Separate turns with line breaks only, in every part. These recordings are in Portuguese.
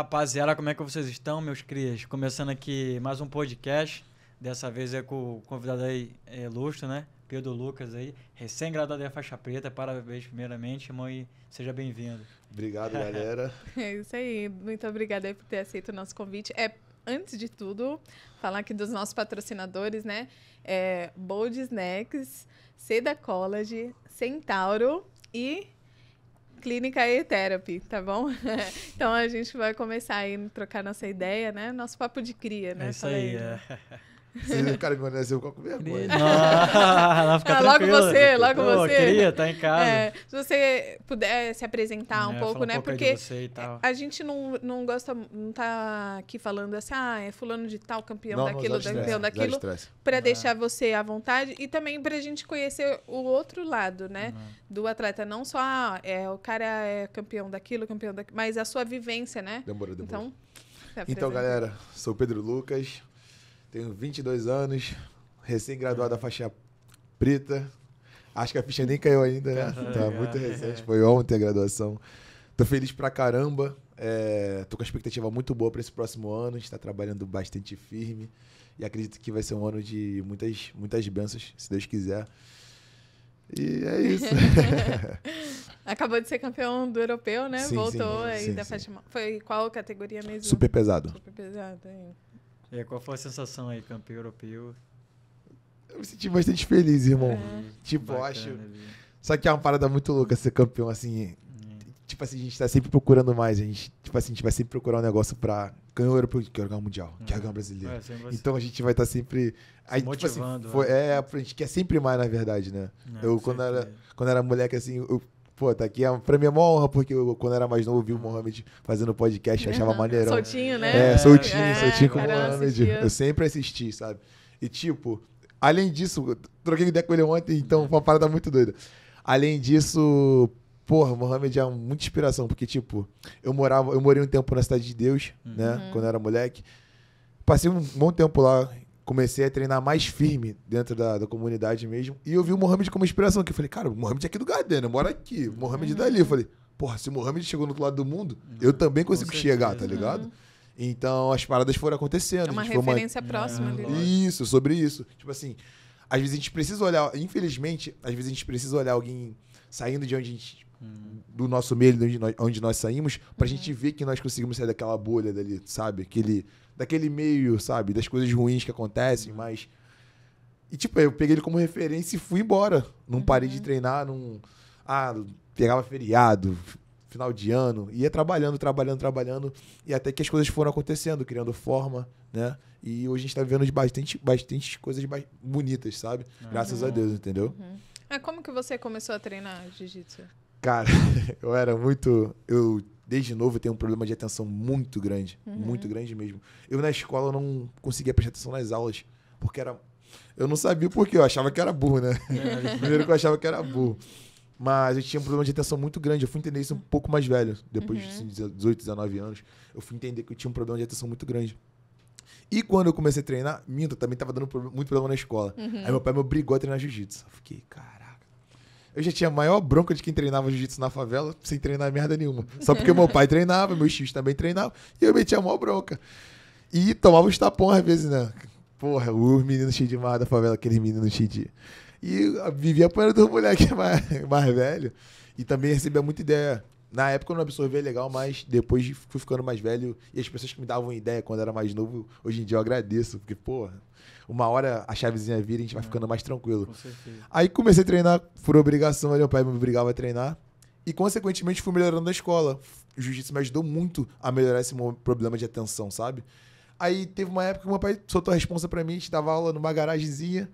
rapaziada, como é que vocês estão, meus crias? Começando aqui mais um podcast. Dessa vez é com o convidado aí é, né? Pedro Lucas aí, recém-graduado da faixa preta. Parabéns, primeiramente, irmão, e seja bem-vindo. Obrigado, galera.
é isso aí. Muito obrigada por ter aceito o nosso convite. É, antes de tudo, falar aqui dos nossos patrocinadores, né? É, Bold Snacks, Seda College, Centauro e Clínica e Therapy, tá bom? então a gente vai começar aí a trocar nossa ideia, né? Nosso papo de cria, né? É isso Falei. aí.
É o cara me olhando assim, eu com vergonha. Ah, fica ah, logo você, logo oh, você. Queria, tá em casa. É,
se você puder se apresentar é, um pouco, um né? Pouco porque a gente não, não gosta, não tá aqui falando assim, ah, é fulano de tal, campeão não, daquilo, campeão daquilo, para é. deixar você à vontade e também para a gente conhecer o outro lado, né? É. Do atleta, não só ah, é, o cara é campeão daquilo, campeão daquilo, mas a sua vivência, né? Demora, demora. Então, é, então, galera,
sou Pedro Lucas tenho 22 anos, recém-graduado da faixa preta. Acho que a ficha nem caiu ainda, né? tá muito é. recente, foi ontem a graduação. Tô feliz pra caramba. É, tô com a expectativa muito boa para esse próximo ano. A gente tá trabalhando bastante firme. E acredito que vai ser um ano de muitas, muitas bênçãos, se Deus quiser. E é isso.
Acabou de ser campeão do europeu, né? Sim, Voltou sim, aí sim, da sim. Foi qual categoria mesmo? Super pesado. Super pesado, é.
É, qual foi a sensação aí, campeão europeu?
Eu me senti bastante feliz, irmão. É. Tipo, Bacana, acho. Só que é uma parada muito louca ser campeão, assim. Hum. Tipo assim, a gente tá sempre procurando mais. A gente, tipo assim, a gente vai sempre procurar um negócio pra ganhar o europeu, quero ganhar o mundial, hum. quero ganhar o brasileiro. É, então a gente vai estar tá sempre. Aí, Motivando. Tipo assim, foi, né? é, a gente quer sempre mais, na verdade, né? Não, eu, quando era, quando era moleque, assim, eu Pô, tá aqui. É, pra mim é uma honra, porque eu, quando era mais novo, vi o Mohamed fazendo podcast, eu achava maneirão. Soltinho, né? É, soltinho, é, soltinho com o Mohamed. Assistia. Eu sempre assisti, sabe? E tipo, além disso, troquei ideia com ele ontem, então foi uma parada muito doida. Além disso, porra, Mohamed é muita inspiração, porque, tipo, eu morava, eu morei um tempo na Cidade de Deus, né? Uhum. Quando eu era moleque. Passei um bom tempo lá, comecei a treinar mais firme dentro da, da comunidade mesmo. E eu vi o Mohamed como inspiração, que eu falei, cara, o Mohamed é aqui do Gardena, mora aqui, o Mohamed uhum. dali. Eu falei, porra, se o Mohamed chegou no outro lado do mundo, uhum. eu também consigo chegar, tá ligado? Uhum. Então as paradas foram acontecendo. É uma referência uma... próxima é, Isso, sobre isso. Tipo assim, às vezes a gente precisa olhar, infelizmente, às vezes a gente precisa olhar alguém saindo de onde a gente uhum. do nosso meio, onde nós, onde nós saímos, pra uhum. gente ver que nós conseguimos sair daquela bolha dali, sabe? Aquele, daquele meio, sabe? Das coisas ruins que acontecem, uhum. mas. E, tipo, eu peguei ele como referência e fui embora. Não parei de uhum. treinar, não. Ah, pegava feriado, final de ano, ia trabalhando, trabalhando, trabalhando, e até que as coisas foram acontecendo, criando forma, né? E hoje a gente tá vivendo bastante, bastante coisas bonitas, sabe? Uhum. Graças a Deus, entendeu?
Uhum. Ah, como que você começou a treinar jiu-jitsu?
Cara, eu era muito. Eu desde novo eu tenho um problema de atenção muito grande, uhum. muito grande mesmo. Eu na escola não conseguia prestar atenção nas aulas, porque era eu não sabia por eu achava que era burro, né? É. Primeiro que eu achava que era burro. Mas eu tinha um problema de atenção muito grande. Eu fui entender isso um pouco mais velho, depois uhum. de 18, assim, 19 anos. Eu fui entender que eu tinha um problema de atenção muito grande. E quando eu comecei a treinar, minto, também tava dando muito problema na escola. Uhum. Aí meu pai me obrigou a treinar jiu-jitsu. Eu fiquei, caralho. Eu já tinha a maior bronca de quem treinava jiu-jitsu na favela, sem treinar merda nenhuma. Só porque meu pai treinava, meus tios também treinavam, e eu metia a maior bronca. E tomava os tapões às vezes, né? Porra, os meninos cheios de mar da favela, aqueles meninos cheios de. E vivia apanhando dos moleques mais, mais velho. E também recebia muita ideia. Na época eu não absorvia legal, mas depois fui ficando mais velho e as pessoas que me davam ideia quando era mais novo, hoje em dia eu agradeço, porque, porra, uma hora a chavezinha vira e a gente vai é, ficando mais tranquilo. Com Aí comecei a treinar por obrigação, meu pai me obrigava a treinar. E, consequentemente, fui melhorando na escola. O jiu-jitsu me ajudou muito a melhorar esse problema de atenção, sabe? Aí teve uma época que meu pai soltou a responsa para mim, a gente dava aula numa garagemzinha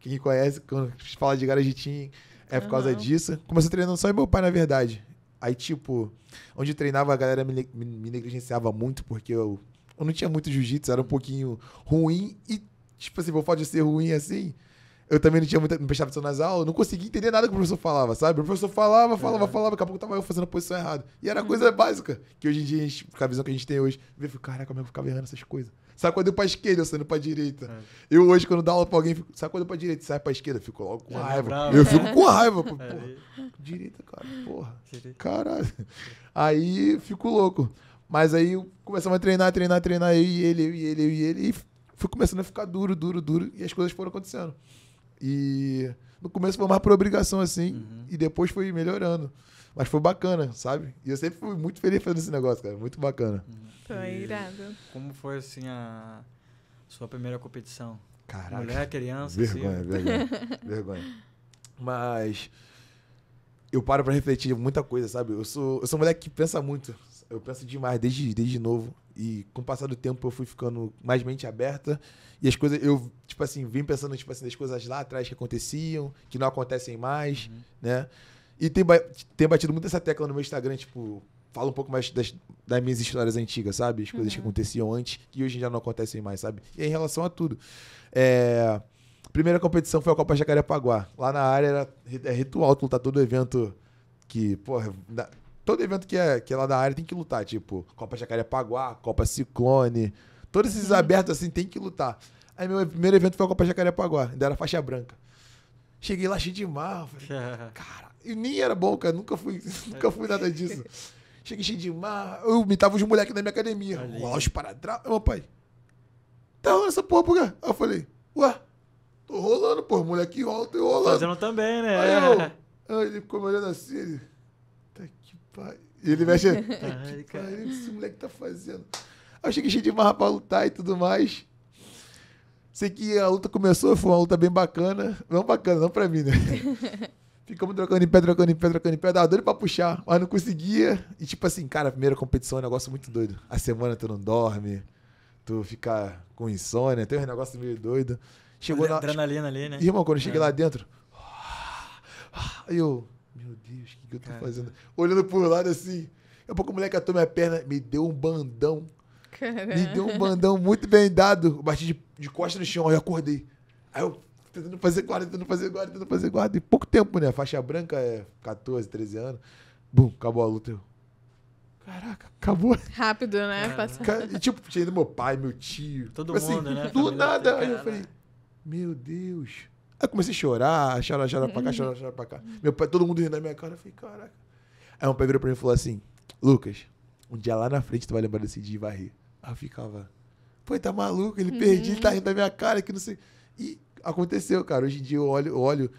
Quem conhece, quando a gente fala de garagetim, é por uhum. causa disso. Comecei treinando só meu pai, na verdade. Aí, tipo, onde treinava, a galera me, me, me negligenciava muito, porque eu, eu não tinha muito jiu-jitsu, era um pouquinho ruim. E tipo assim, de ser ruim assim. Eu também não tinha muita, não prestava atenção nas aulas, não conseguia entender nada que o professor falava, sabe? O professor falava, falava, é. falava, daqui a pouco tava eu fazendo a posição errada. E era uhum. coisa básica, que hoje em dia, a, gente, com a visão que a gente tem hoje, eu fico, caraca, como é que eu ficava errando essas coisas? Sabe quando eu pra esquerda, eu saindo pra direita. É. Eu hoje, quando dou aula pra alguém, fico, sabe quando eu pra direita, sai pra esquerda, eu fico logo com raiva. É, eu fico né? com raiva, é. porra. Direita, cara, porra. Direita. Caralho. Aí fico louco. Mas aí começamos a treinar, treinar, treinar, eu e ele, eu e ele, eu e ele. E fui começando a ficar duro, duro, duro, e as coisas foram acontecendo. E no começo foi mais por obrigação, assim, uhum. e depois foi melhorando. Mas foi bacana, sabe? E eu sempre fui muito feliz fazendo esse negócio, cara. Muito bacana. Foi uhum. é e
irado.
Como foi, assim, a sua primeira competição?
Caraca. Mulher, criança, assim? Vergonha, assim. vergonha. vergonha. Mas eu paro pra refletir muita coisa, sabe? Eu sou, eu sou um moleque que pensa muito, eu penso demais desde, desde novo. E com o passar do tempo eu fui ficando mais mente aberta. E as coisas, eu, tipo assim, vim pensando, tipo assim, das coisas lá atrás que aconteciam, que não acontecem mais, uhum. né? E tem, tem batido muito essa tecla no meu Instagram, tipo, fala um pouco mais das, das minhas histórias antigas, sabe? As coisas uhum. que aconteciam antes, que hoje já não acontecem mais, sabe? E é em relação a tudo. É... Primeira competição foi a Copa Jacarepaguá. Lá na área era, é ritual tu todo evento que, porra, todo evento que é, que é lá da área tem que lutar. Tipo, Copa Jacarepaguá, Copa Ciclone. Todos esses uhum. abertos assim tem que lutar. Aí meu primeiro evento foi a Copa Jacarepaguá, ainda era faixa branca. Cheguei lá cheio de marra, falei, cara, e nem era bom, cara, nunca fui, nunca fui nada disso. Cheguei cheio de mar. eu imitava os moleques da minha academia, os paradrapos. Meu pai, tá rolando essa porra por quê? Aí eu falei, ué, tô rolando, pô, moleque rola, tô rolando. Fazendo também, né? Aí eu, aí ele ficou me olhando assim, ele pai. E ele mexe. Tá Ai, Pai, esse moleque tá fazendo. Eu achei que cheio de marra pra lutar e tudo mais. Sei que a luta começou, foi uma luta bem bacana. Não bacana, não pra mim, né? Ficamos trocando em pé, trocando em pé, trocando em pé. Dava doido pra puxar, mas não conseguia. E tipo assim, cara, a primeira competição é um negócio muito doido. A semana tu não dorme, tu fica com insônia, tem uns negócios meio doido. Chegou Adrenalina na. Adrenalina ali, né? Irmão, quando eu cheguei é. lá dentro. Aí eu. Meu Deus, o que, que eu tô Caramba. fazendo? Olhando por lado assim. Daqui a pouco o moleque atou minha perna, me deu um bandão.
Caramba. Me deu um bandão
muito bem dado. bati de, de costas no chão, aí eu acordei. Aí eu tentando fazer guarda, tentando fazer guarda, tentando fazer guarda. E pouco tempo, né? Faixa branca é 14, 13 anos. Bum, acabou a luta. Eu... Caraca, acabou.
Rápido, né? Passando. e
tipo, tinha ainda meu pai, meu tio. Todo tipo, assim, mundo, né? Do nada. Aí eu né? falei, meu Deus. Aí eu comecei a chorar, chorar, chorar pra cá, chorar, chorar pra cá. Uhum. Meu pai, todo mundo rindo da minha cara. Eu falei, caraca. Aí um pai virou pra mim e falou assim: Lucas, um dia lá na frente tu vai lembrar desse dia e vai rir. Aí eu ficava, pô, tá maluco, ele perdi, ele tá uhum. rindo da minha cara, que não sei. E aconteceu, cara. Hoje em dia eu olho, eu olho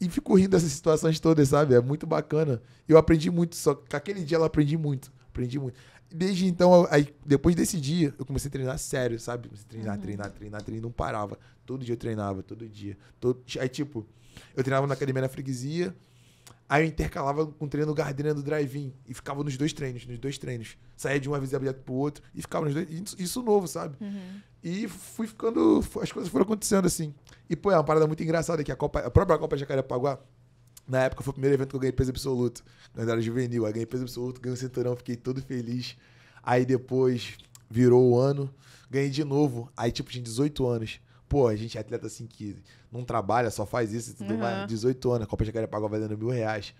e fico rindo dessas situações todas, sabe? É muito bacana. Eu aprendi muito, só que aquele dia eu aprendi muito. Aprendi muito desde então, aí, depois desse dia, eu comecei a treinar sério, sabe? Comecei a treinar, uhum. treinar, treinar, treinar, não parava. Todo dia eu treinava, todo dia. Todo... Aí, tipo, eu treinava na academia na freguesia, aí eu intercalava com o treino Gardena do drive-in e ficava nos dois treinos, nos dois treinos. Saía de uma vez para pro outro e ficava nos dois. Isso novo, sabe? Uhum. E fui ficando. As coisas foram acontecendo assim. E, pô, é uma parada muito engraçada que a, Copa, a própria Copa de Jacarepaguá na época foi o primeiro evento que eu ganhei peso absoluto. na eu era juvenil. Aí ganhei peso absoluto, ganhei o cinturão, fiquei todo feliz. Aí depois virou o ano, ganhei de novo. Aí, tipo, tinha 18 anos. Pô, a gente é atleta assim que não trabalha, só faz isso e tudo uhum. mais. 18 anos, a Copa Jacaré pagou valendo mil reais.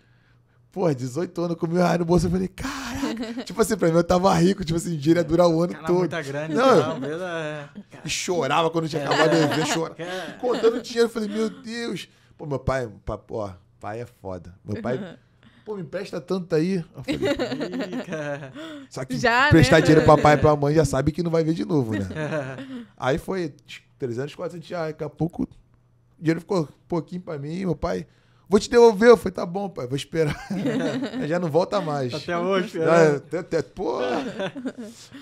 Pô, 18 anos com mil reais no bolso, eu falei, caraca. tipo assim, pra mim eu tava rico, tipo assim, dinheiro ia durar o ano Cara, todo. Muita grande, não, não, é... E chorava quando tinha é. acabado de ver, chorava. É. Contando dinheiro, eu falei, meu Deus. Pô, meu pai, pô pai é foda. Meu pai, pô, me empresta tanto aí. Eu falei, Só que já, prestar né? dinheiro né? pra pai e pra mãe já sabe que não vai ver de novo, né? aí foi 300, 400 reais. Daqui a pouco o dinheiro ficou um pouquinho pra mim, meu pai vou te devolver. Eu falei, tá bom, pai, vou esperar. já não volta mais. Até hoje, é. até, até, Pô!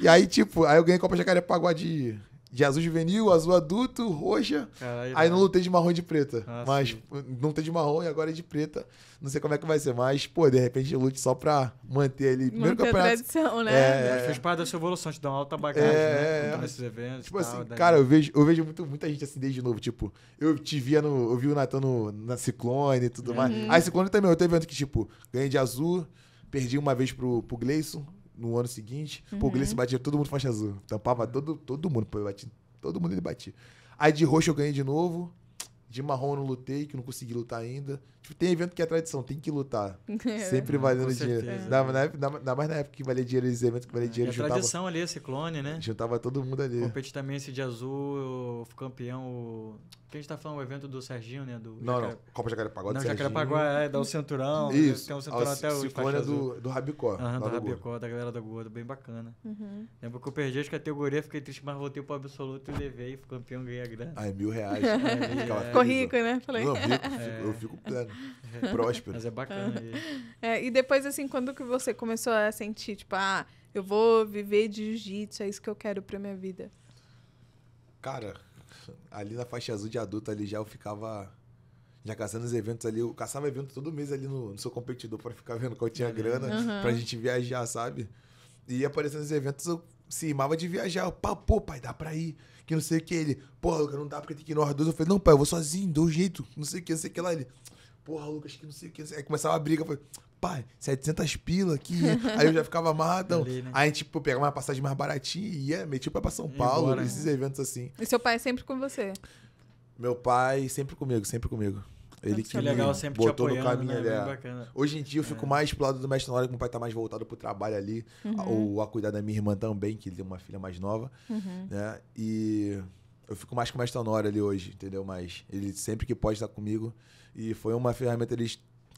E aí, tipo, aí eu ganhei Copa Jacarepaguá de de azul juvenil, azul adulto, roxa.
Caralho, aí não
lutei de marrom e de preta. Ah, mas sim. não tem de marrom e agora é de preta. Não sei como é que vai ser, mas, pô, de repente lute só pra manter ali. Primeiro manter a tradição, né? É, é, fez
parte da sua evolução, te dá uma alta bagagem, é, né? É, nesses eventos. Tipo assim, tal, assim, daí... cara, eu vejo,
eu vejo muito, muita gente assim desde novo. Tipo, eu te via no. Eu vi o Natan no, na Ciclone e tudo uhum. mais. Aí Ciclone também, eu evento que, tipo, ganhei de azul, perdi uma vez pro, pro Gleison no ano seguinte, uhum. pô, o uhum. Gleison batia todo mundo faixa azul. Tampava todo, todo mundo, pô, eu todo mundo ele batia. Aí de roxo eu ganhei de novo, de marrom eu não lutei, que eu não consegui lutar ainda tem evento que é tradição, tem que lutar. É. Sempre valendo dinheiro. dá mais na época que valia dinheiro, esses eventos que valia é. dinheiro. É. E a juntava, tradição
ali, ciclone, né? Juntava todo mundo ali. competi também esse de azul, o campeão. O... que a gente tá falando? O evento do Serginho, né? Do não, não. Copa Jacarepaguá do não, Serginho. Jacarepaguá, é, dá o cinturão. Né? Isso. Tem um cinturão Ao, até o Ciclone é do, do Rabicó. Aham, do Rabicó, da galera da Gordo. Bem bacana. Uhum. Lembro que eu perdi as categorias, fiquei triste, mas voltei pro absoluto e levei. Fui campeão, ganhei a grana. Ai, mil reais. É, Ficou rico, né? Falei. Não, eu
fico pleno. É. Próspero. Mas é bacana.
É, e depois, assim, quando que você começou a sentir, tipo, ah, eu vou viver de jiu-jitsu, é isso que eu quero pra minha vida?
Cara, ali na faixa azul de adulto, ali já eu ficava já caçando os eventos ali. Eu caçava evento todo mês ali no, no seu competidor para ficar vendo qual tinha uhum. grana, uhum. pra gente viajar, sabe? E aparecendo os eventos, eu se imava de viajar. Eu, pá, pô, pai, dá pra ir. Que não sei o que. Ele, porra, não dá porque tem que ir no dois. Eu falei, não, pai, eu vou sozinho, dou jeito. Não sei o que, não sei o que lá. Ele, porra, Lucas, que não sei o que. Aí começava a briga. pai, 700 pila aqui. aí eu já ficava amarradão. né? Aí, tipo, pegava uma passagem mais baratinha e ia, metia pra São Paulo, embora, esses né? eventos assim.
E seu pai é sempre com você?
Meu pai sempre comigo, sempre comigo. Ele que, legal, me sempre botou apoiando, no caminho né? É. ali. Hoje em dia eu fico é. mais pro lado do mestre na hora que meu pai tá mais voltado pro trabalho ali, uhum. ou a cuidar da minha irmã também, que ele tem uma filha mais nova, uhum. né? E eu fico mais com o mestre Honório ali hoje, entendeu? Mas ele sempre que pode estar tá comigo. E foi uma ferramenta ali,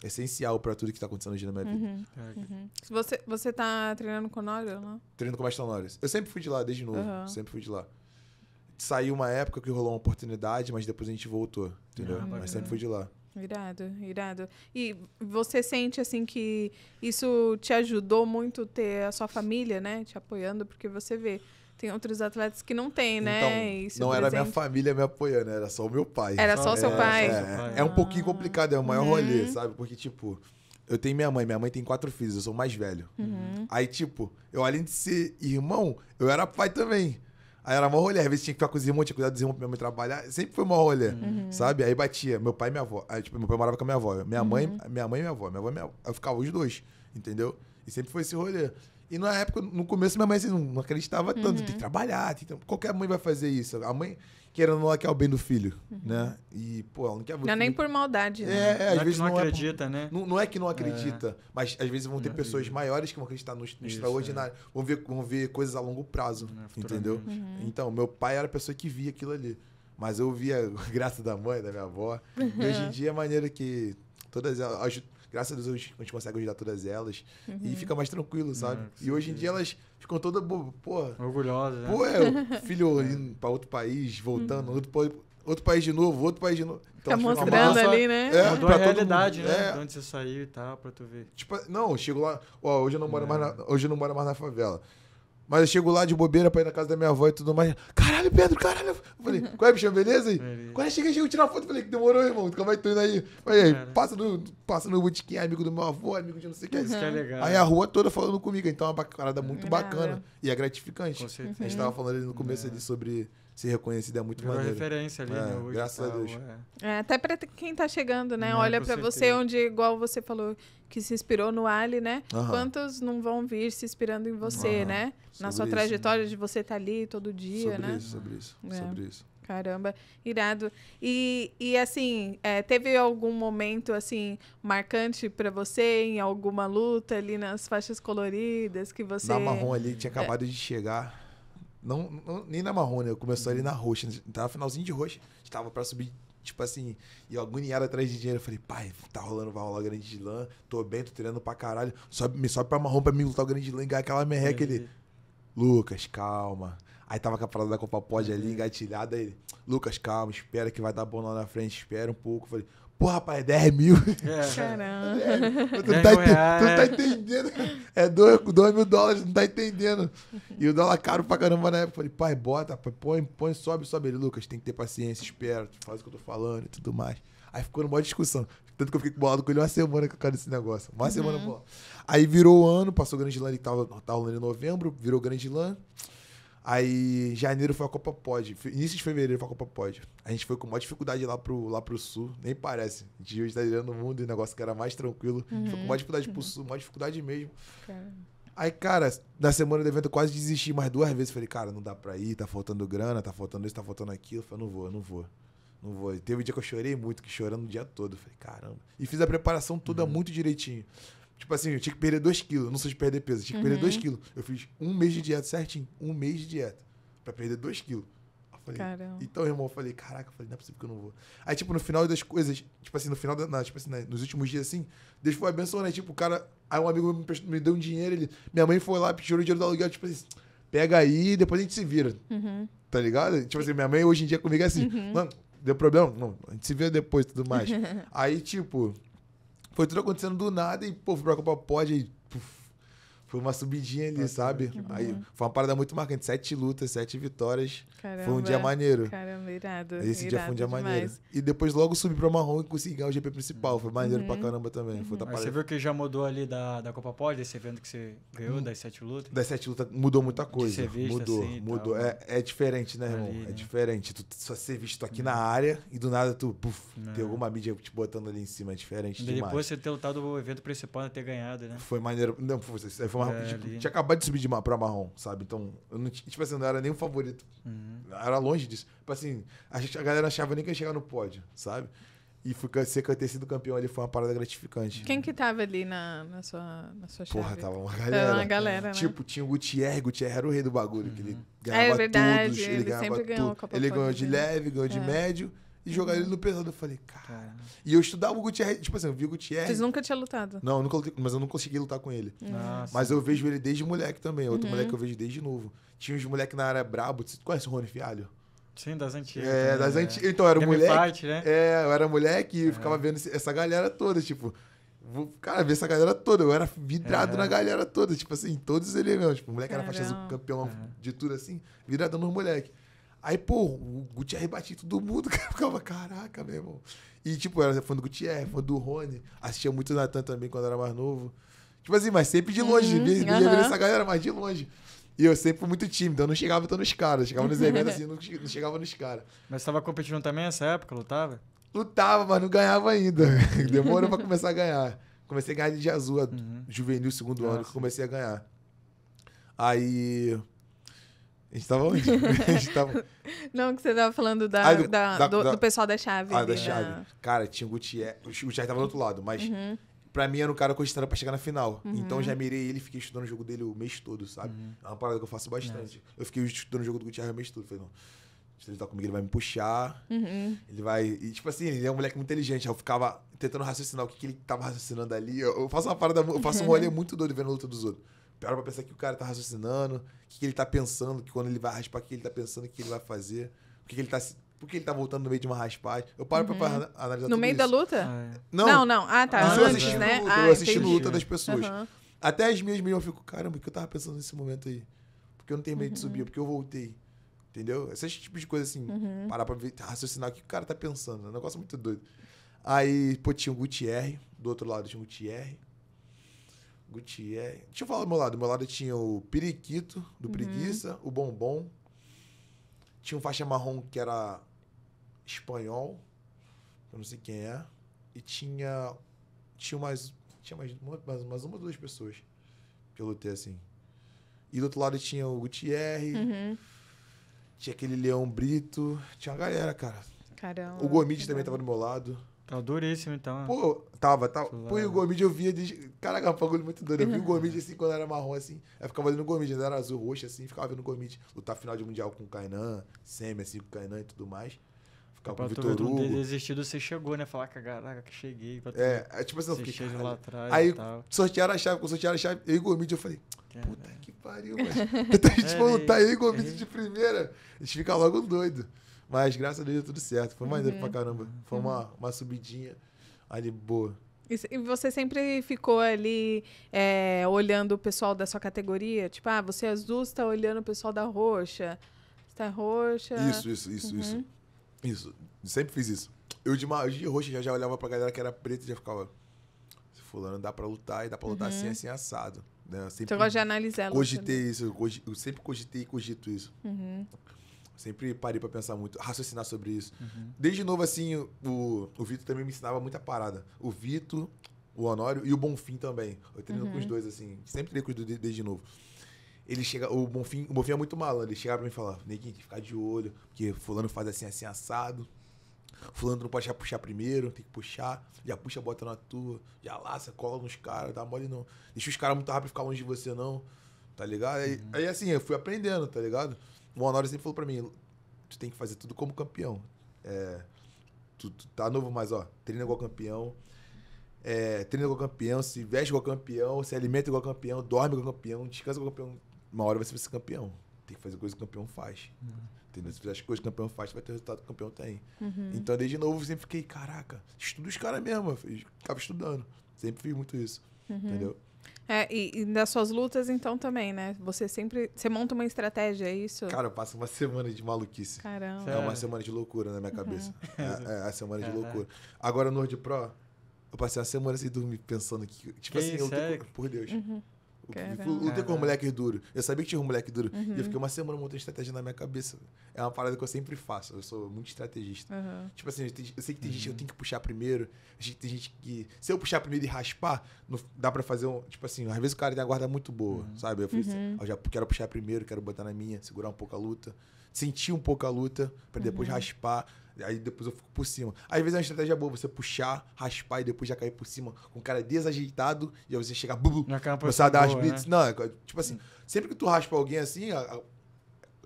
essencial para tudo que está acontecendo hoje na minha vida.
Uhum. É, uhum. Você, você tá treinando com o Honório, não?
Treinando com o mestre Honório. Eu sempre fui de lá, desde novo. Uhum. Sempre fui de lá. Saiu uma época que rolou uma oportunidade, mas depois a gente voltou, entendeu? Ah, mas sempre fui de lá.
Irado, irado. E você sente, assim, que isso te ajudou muito ter a sua família, né? Te apoiando, porque você vê tem outros atletas que não tem, né? Então, não era minha
família me apoiando, era só o meu pai. Era só o é, seu pai? É, é, um pouquinho ah. complicado, é o maior uhum. rolê, sabe? Porque, tipo, eu tenho minha mãe, minha mãe tem quatro filhos, eu sou mais velho. Uhum. Aí, tipo, eu além de ser irmão, eu era pai também. Aí era uma rolê, às vezes tinha que ficar com os irmãos, tinha que cuidar dos irmãos pra minha mãe trabalhar. Sempre foi uma rolê, uhum. sabe? Aí batia, meu pai e minha avó. Aí, tipo, meu pai morava com a minha avó. Minha mãe, uhum. minha mãe e minha avó. Minha avó e minha avó. Eu ficava os dois, entendeu? E sempre foi esse rolê. E na época, no começo, minha mãe assim, não acreditava tanto. Uhum. Tem que uhum. trabalhar. Então, qualquer mãe vai fazer isso. A mãe, querendo lá que quer o bem do filho, uhum. né? E, pô, ela não quer... Não é nem por maldade, é, né? É, às é vezes não, não acredita, é por... né? Não, não, é que não acredita, é. mas às vezes vão ter pessoas maiores que vão acreditar no, no extraordinário. É. Vão, ver, vão ver coisas a longo prazo, entendeu? Uhum. Então, meu pai era a pessoa que via aquilo ali. Mas eu via graça da mãe, da minha avó. E hoje em dia é maneira que todas elas Graças a Deus a gente, consegue ajudar todas elas uhum. e fica mais tranquilo, sabe? e hoje em dia elas ficam todas, porra. Orgulhosas. Né? Pô, é, filho indo pra outro país, voltando, uhum. outro país outro país de novo, outro país de novo. Tá então, Fica mostrando massa, ali, né? É, Mudou a realidade, né? É.
De onde você saiu e tal, pra tu ver.
Tipo, não, eu chego lá, ó, hoje eu não moro, é. mais, na, hoje eu não moro mais na favela. Mas eu chego lá de bobeira pra ir na casa da minha avó e tudo mais. Caralho, Pedro, caralho. Eu falei, uhum. qual é, bichão, é beleza? Aí? Beleza. Quando eu cheguei, cheguei tirar foto. Falei, demorou, irmão. Como é que tu indo aí? Falei, aí, passa no, passa no botiquim, amigo do meu avô, amigo de não sei o que. Isso que é legal. Aí a rua toda falando comigo. Então é uma parada muito uhum. bacana e é gratificante. Com certeza. A gente tava falando ali no começo é. ali sobre ser reconhecida é muito Virou maneiro. referência ali, é, né? Hoje, graças tal, a Deus.
É. É, até para quem está chegando, né? Não, Olha para você onde, igual você falou, que se inspirou no Ali, né? Uh -huh. Quantos não vão vir se inspirando em você, uh -huh. né? Sobre Na sua isso, né? trajetória né? de você estar tá ali todo dia, sobre né? Isso, sobre isso, é. sobre isso. Caramba, irado. E, e assim, é, teve algum momento assim marcante para você em alguma luta ali nas faixas coloridas que você. Na marrom
ali tinha é acabado é. de chegar. Não, não, nem na marrone, eu começou ali na uhum. roxa. Tava finalzinho de roxa, estava para subir, tipo assim, e eu agoniado atrás de dinheiro. Eu falei, pai, tá rolando, vai rolar grande de lã, tô bem, tô treinando pra caralho. Sobe, me sobe pra marrom pra mim lutar o grande de lã, engar aquela merreca. Ele, Lucas, calma. Aí tava com a parada da Copa Pod ali, uhum. engatilhada. Ele, Lucas, calma, espera que vai dar bom lá na frente, espera um pouco. Eu falei, Pô, rapaz, 10 é mil. É. Caramba. É, tá é, tu, não tá ente, tá entendendo. É 2 mil dólares, não tá entendendo. E o dólar caro pra caramba na né? época. Falei, pai, bota, pai, põe, põe, sobe, sobe. Ele, Lucas, tem que ter paciência, espera, faz o que eu tô falando e tudo mais. Aí ficou numa discussão. Tanto que eu fiquei bolado com ele uma semana por cara desse negócio. Uma uhum. semana boa. Aí virou o ano, passou o Grande Lã, ele tava, tava rolando em novembro, virou o Grande Lã. Aí, janeiro foi a Copa Pod. Início de fevereiro foi a Copa Pod. A gente foi com maior dificuldade lá pro, lá pro sul, nem parece. A gente hoje tá girando o mundo e o negócio que era mais tranquilo. Uhum. Foi com maior uhum. dificuldade pro sul, maior dificuldade mesmo. Caramba. Aí, cara, na semana do evento eu quase desisti mais duas vezes. Falei, cara, não dá pra ir, tá faltando grana, tá faltando isso, tá faltando aquilo. Eu falei, não vou, não vou. Não vou. E teve um dia que eu chorei muito, que chorando o dia todo. Falei, caramba. E fiz a preparação toda uhum. muito direitinho. Tipo assim, eu tinha que perder 2 quilos. Não sei de perder peso, eu tinha que uhum. perder 2 quilos. Eu fiz um mês de dieta certinho. Um mês de dieta. Pra perder 2 quilos. falei, Caramba. então, irmão, eu falei, caraca, eu falei, não é possível que eu não vou. Aí, tipo, no final das coisas, tipo assim, no final, da, na, tipo assim, nos últimos dias, assim, Deus foi abençoando, né? Tipo, o cara, aí um amigo me, me deu um dinheiro, ele, minha mãe foi lá, pediu o dinheiro do aluguel, tipo assim, pega aí, depois a gente se vira. Uhum. Tá ligado? Tipo assim, minha mãe hoje em dia comigo é assim, uhum. mano, deu problema? Não, a gente se vira depois e tudo mais. aí, tipo, foi tudo acontecendo do nada e, pô, fui pra Copa Pod e puf, foi uma subidinha ali, sabe? Aí foi uma parada muito marcante. Sete lutas, sete vitórias. Caramba, foi um dia maneiro.
Caramba, irado.
Esse irado dia
foi um dia demais. maneiro. E depois logo subi pra marrom e consegui ganhar o GP principal. Foi maneiro uhum. pra caramba também. Uhum. Foi da você
viu que já mudou ali da, da Copa Pós, esse evento que você ganhou, hum. das sete lutas?
Das sete lutas mudou muita coisa. Ser visto, mudou, assim, mudou. Né? é, é diferente, né, ali, irmão? É né? É diferente. Tu só ser visto aqui na uhum. área e do nada tu, puf, tem alguma mídia te botando ali em cima. É diferente. E demais. depois
você ter lutado o evento principal e né, ter ganhado, né? Foi maneiro. Não, foi, foi foi uma, é, tipo, tinha
acabado de subir de, pra marrom, sabe? Então, eu não, tipo assim, não era nem o favorito. Uhum. Era longe disso. Tipo assim, a, gente, a galera achava nem que ia chegar no pódio, sabe? E fui, ser, ter sido campeão ali foi uma parada gratificante. Quem
que tava ali na, na sua, na sua chave? Porra, tava uma galera. Tava uma galera, né?
Tipo, né? tinha o Gutierrez, Gutierrez era o rei do bagulho, uhum. que ele uhum. ganhava é verdade, todos, ele, ele ganhava tudo. Ganhou ele ganhou de né? leve, ganhou de é. médio e jogar uhum. ele no pesado. Eu falei, cara. E eu estudava o Gutierrez, tipo assim, eu vi o Gutierrez. Vocês nunca tinham lutado? Não, eu nunca, mas eu não consegui lutar com ele. Uhum. Nossa. Mas eu vejo ele desde moleque também. Outro uhum. moleque que eu vejo desde novo. Tinha uns moleque na área brabo. Você conhece o Rony Fialho? Sim, das antigas. É, também, das é. antigas. Então, eu era Game moleque. Fight, né? É, eu era moleque e é. ficava vendo essa galera toda, tipo. Cara, ver essa galera toda. Eu era vidrado é. na galera toda. Tipo assim, todos eles mesmo. Tipo, o moleque Caramba. era faixa campeão é. de tudo assim, vidrado nos moleque. Aí, pô, o Gutierre batia todo mundo, cara. Ficava, caraca, meu irmão. E, tipo, eu era fã do Gutierre, é, fã do Rony. Assistia muito o Natan também quando era mais novo. Tipo assim, mas sempre de longe. Uhum, via, via uhum. essa galera, mas de longe. E eu sempre muito tímido, eu não chegava tanto nos caras. Chegava nos eventos assim,
não chegava nos caras. Mas você tava competindo também nessa época, lutava?
Lutava, mas não ganhava ainda. Demorou pra começar a ganhar. Comecei a ganhar de azul, uhum. juvenil, segundo Nossa. ano, que comecei a ganhar. Aí a gente tava onde? a gente tava...
Não, que você tava falando da, ah, do, da, da, do,
da, do, pessoal da chave. Ah, da né? chave. Ah. Cara, tinha o Gutierrez. O Gutierrez tava do outro lado, mas uhum. pra mim era um cara que eu estava pra chegar na final. Uhum. Então eu já mirei ele e fiquei estudando o jogo dele o mês todo, sabe? Uhum. É uma parada que eu faço bastante. Eu fiquei estudando o jogo do Gutierrez o mês todo. Falei, não. Se ele tá comigo, ele vai me puxar. Uhum. Ele vai. E, tipo assim, ele é um moleque muito inteligente. Eu ficava tentando raciocinar o que, que ele tava raciocinando ali. Eu, faço uma parada, eu faço um rolê muito doido vendo a luta dos outros para pra pensar que o cara tá raciocinando, o que, que, ele tá pensando, que quando ele vai raspar, o que, ele tá pensando, o que, ele vai fazer, o que, ele tá. Por que ele tá voltando no meio de uma raspagem? Eu paro uhum. pra analisar No meio isso. da luta? Ah, é. não, não, não, Ah, tá. eu assistindo né? luta, ah, eu assisti luta das pessoas. Uhum. Até as minhas mesmo eu fico, caramba, o que eu tava pensando nesse momento aí? Porque eu não tenho medo uhum. de subir, uhum. porque eu voltei. Entendeu? Esse tipo de coisa assim, uhum. parar pra ver, raciocinar o que o cara tá pensando. É um negócio muito doido. Aí, pô, tinha o Gutierre, do outro lado tinha o Gutierre. Guti, é. Deixa eu falar do meu lado. Do meu lado tinha o Periquito, do uhum. Preguiça, o Bombom. Tinha um faixa marrom que era espanhol, eu não sei quem é. E tinha. Tinha mais. Tinha mais, mais, mais uma ou duas pessoas que eu lutei assim. E do outro lado tinha o Gutierre, uhum. tinha aquele Leão Brito, tinha uma galera, cara.
Caramba. O Gomit
também tava do meu lado. Tá duríssimo, então. Né? Pô, tava, tava. Pô, e o Gomid eu via. De... Caraca, é um bagulho muito doido. Eu vi o Gomid assim quando era marrom, assim. Aí ficava olhando o Gomid, quando era azul roxo, assim. Ficava vendo o Gomid lutar final de mundial com o Kainan, Semi, assim, com o Kainan e tudo mais. Ficava pra com o Vitor Hugo.
Desistido, você chegou, né? Falar, caraca, que cheguei. Pra é,
é, tipo assim, eu fiquei. Lá atrás Aí sortearam a chave, quando sortearam a chave, eu e o Gomid, eu falei, puta que pariu, mas. Então, a gente é, lutar aí, Gomid é. de primeira. A gente fica logo doido. Mas graças a Deus tudo certo. Foi maneiro uhum. pra caramba. Foi uhum. uma, uma subidinha ali boa.
E você sempre ficou ali é, olhando o pessoal da sua categoria? Tipo, ah, você é azul, você tá olhando o pessoal da roxa. Você tá roxa. Isso, isso, isso, uhum. isso.
Isso. Sempre fiz isso. Eu de, de roxa já, já olhava pra galera que era preta e já ficava. Fulano dá pra lutar e dá pra lutar assim, uhum. assim, assim, assado. Né? Eu então, sempre você gosta de
analisar. Cogitei
isso. Eu, cogitei, eu sempre cogitei e cogito isso. Uhum. Sempre parei para pensar muito, raciocinar sobre isso. Uhum. Desde novo, assim, o, o Vitor também me ensinava muita parada. O Vitor, o Honório e o Bonfim também. Eu treino uhum. com os uhum. dois, assim. Sempre treino com os dois desde novo. Ele chega, o Bonfim, o Bonfim é muito malandro. Ele chegava pra mim e falava, Neguinho, tem que ficar de olho, porque fulano faz assim, assim, assado. Fulano não pode já puxar primeiro, tem que puxar. Já puxa, bota na tua. Já laça, cola nos caras, dá mole não. Deixa os caras muito rápido ficar longe de você, não. Tá ligado? Aí, uhum. aí assim, eu fui aprendendo, tá ligado? o Honório sempre falou para mim, tu tem que fazer tudo como campeão. É, tu, tu, tá novo, mas ó, treina igual campeão, é, treina igual campeão, se veste igual campeão, se alimenta igual campeão, dorme igual campeão, descansa igual campeão. Uma hora você vai ser campeão. Tem que fazer coisa que o campeão faz. Uhum. Entendeu? Se fizer as coisas que o campeão faz, vai ter o resultado que o campeão tem. Uhum. Então, desde novo, sempre fiquei, caraca, estudo os caras mesmo. Eu ficava estudando. Sempre fiz muito isso. Uhum. Entendeu?
É, e, e das suas lutas, então, também, né? Você sempre. Você monta uma estratégia, é isso? Cara,
eu passo uma semana de maluquice. Caramba. É uma semana de loucura na minha uhum. cabeça. Uhum. É, é, a semana de uhum. loucura. Agora no Word Pro, eu passei uma semana sem dormir pensando que. Tipo que assim, isso, eu por Deus. Uhum. Eu lutei com os moleques duro Eu sabia que tinha um moleque duro. Uhum. E eu uhum. fiquei uma semana montando estratégia na minha cabeça. É uma parada que eu sempre faço. Eu sou muito estrategista. Uhum. Tipo assim, eu sei que tem gente que eu uhum. tenho que puxar primeiro. Tem gente que. Se eu puxar primeiro e raspar, não, dá pra fazer um. Tipo assim, às vezes o cara tem a guarda muito boa, uhum. sabe? Eu, fiz, assim, uhum. eu já quero puxar primeiro, quero botar na minha, segurar um pouco a luta. Sentir um pouco a luta, pra depois raspar Aí depois eu fico por cima. Às vezes é uma estratégia boa, você puxar, raspar e depois já cair por cima com o cara desajeitado e aí você chegar. Blu, blu, você a dar as beats. Né? Não, é tipo assim, sempre que tu raspa alguém assim,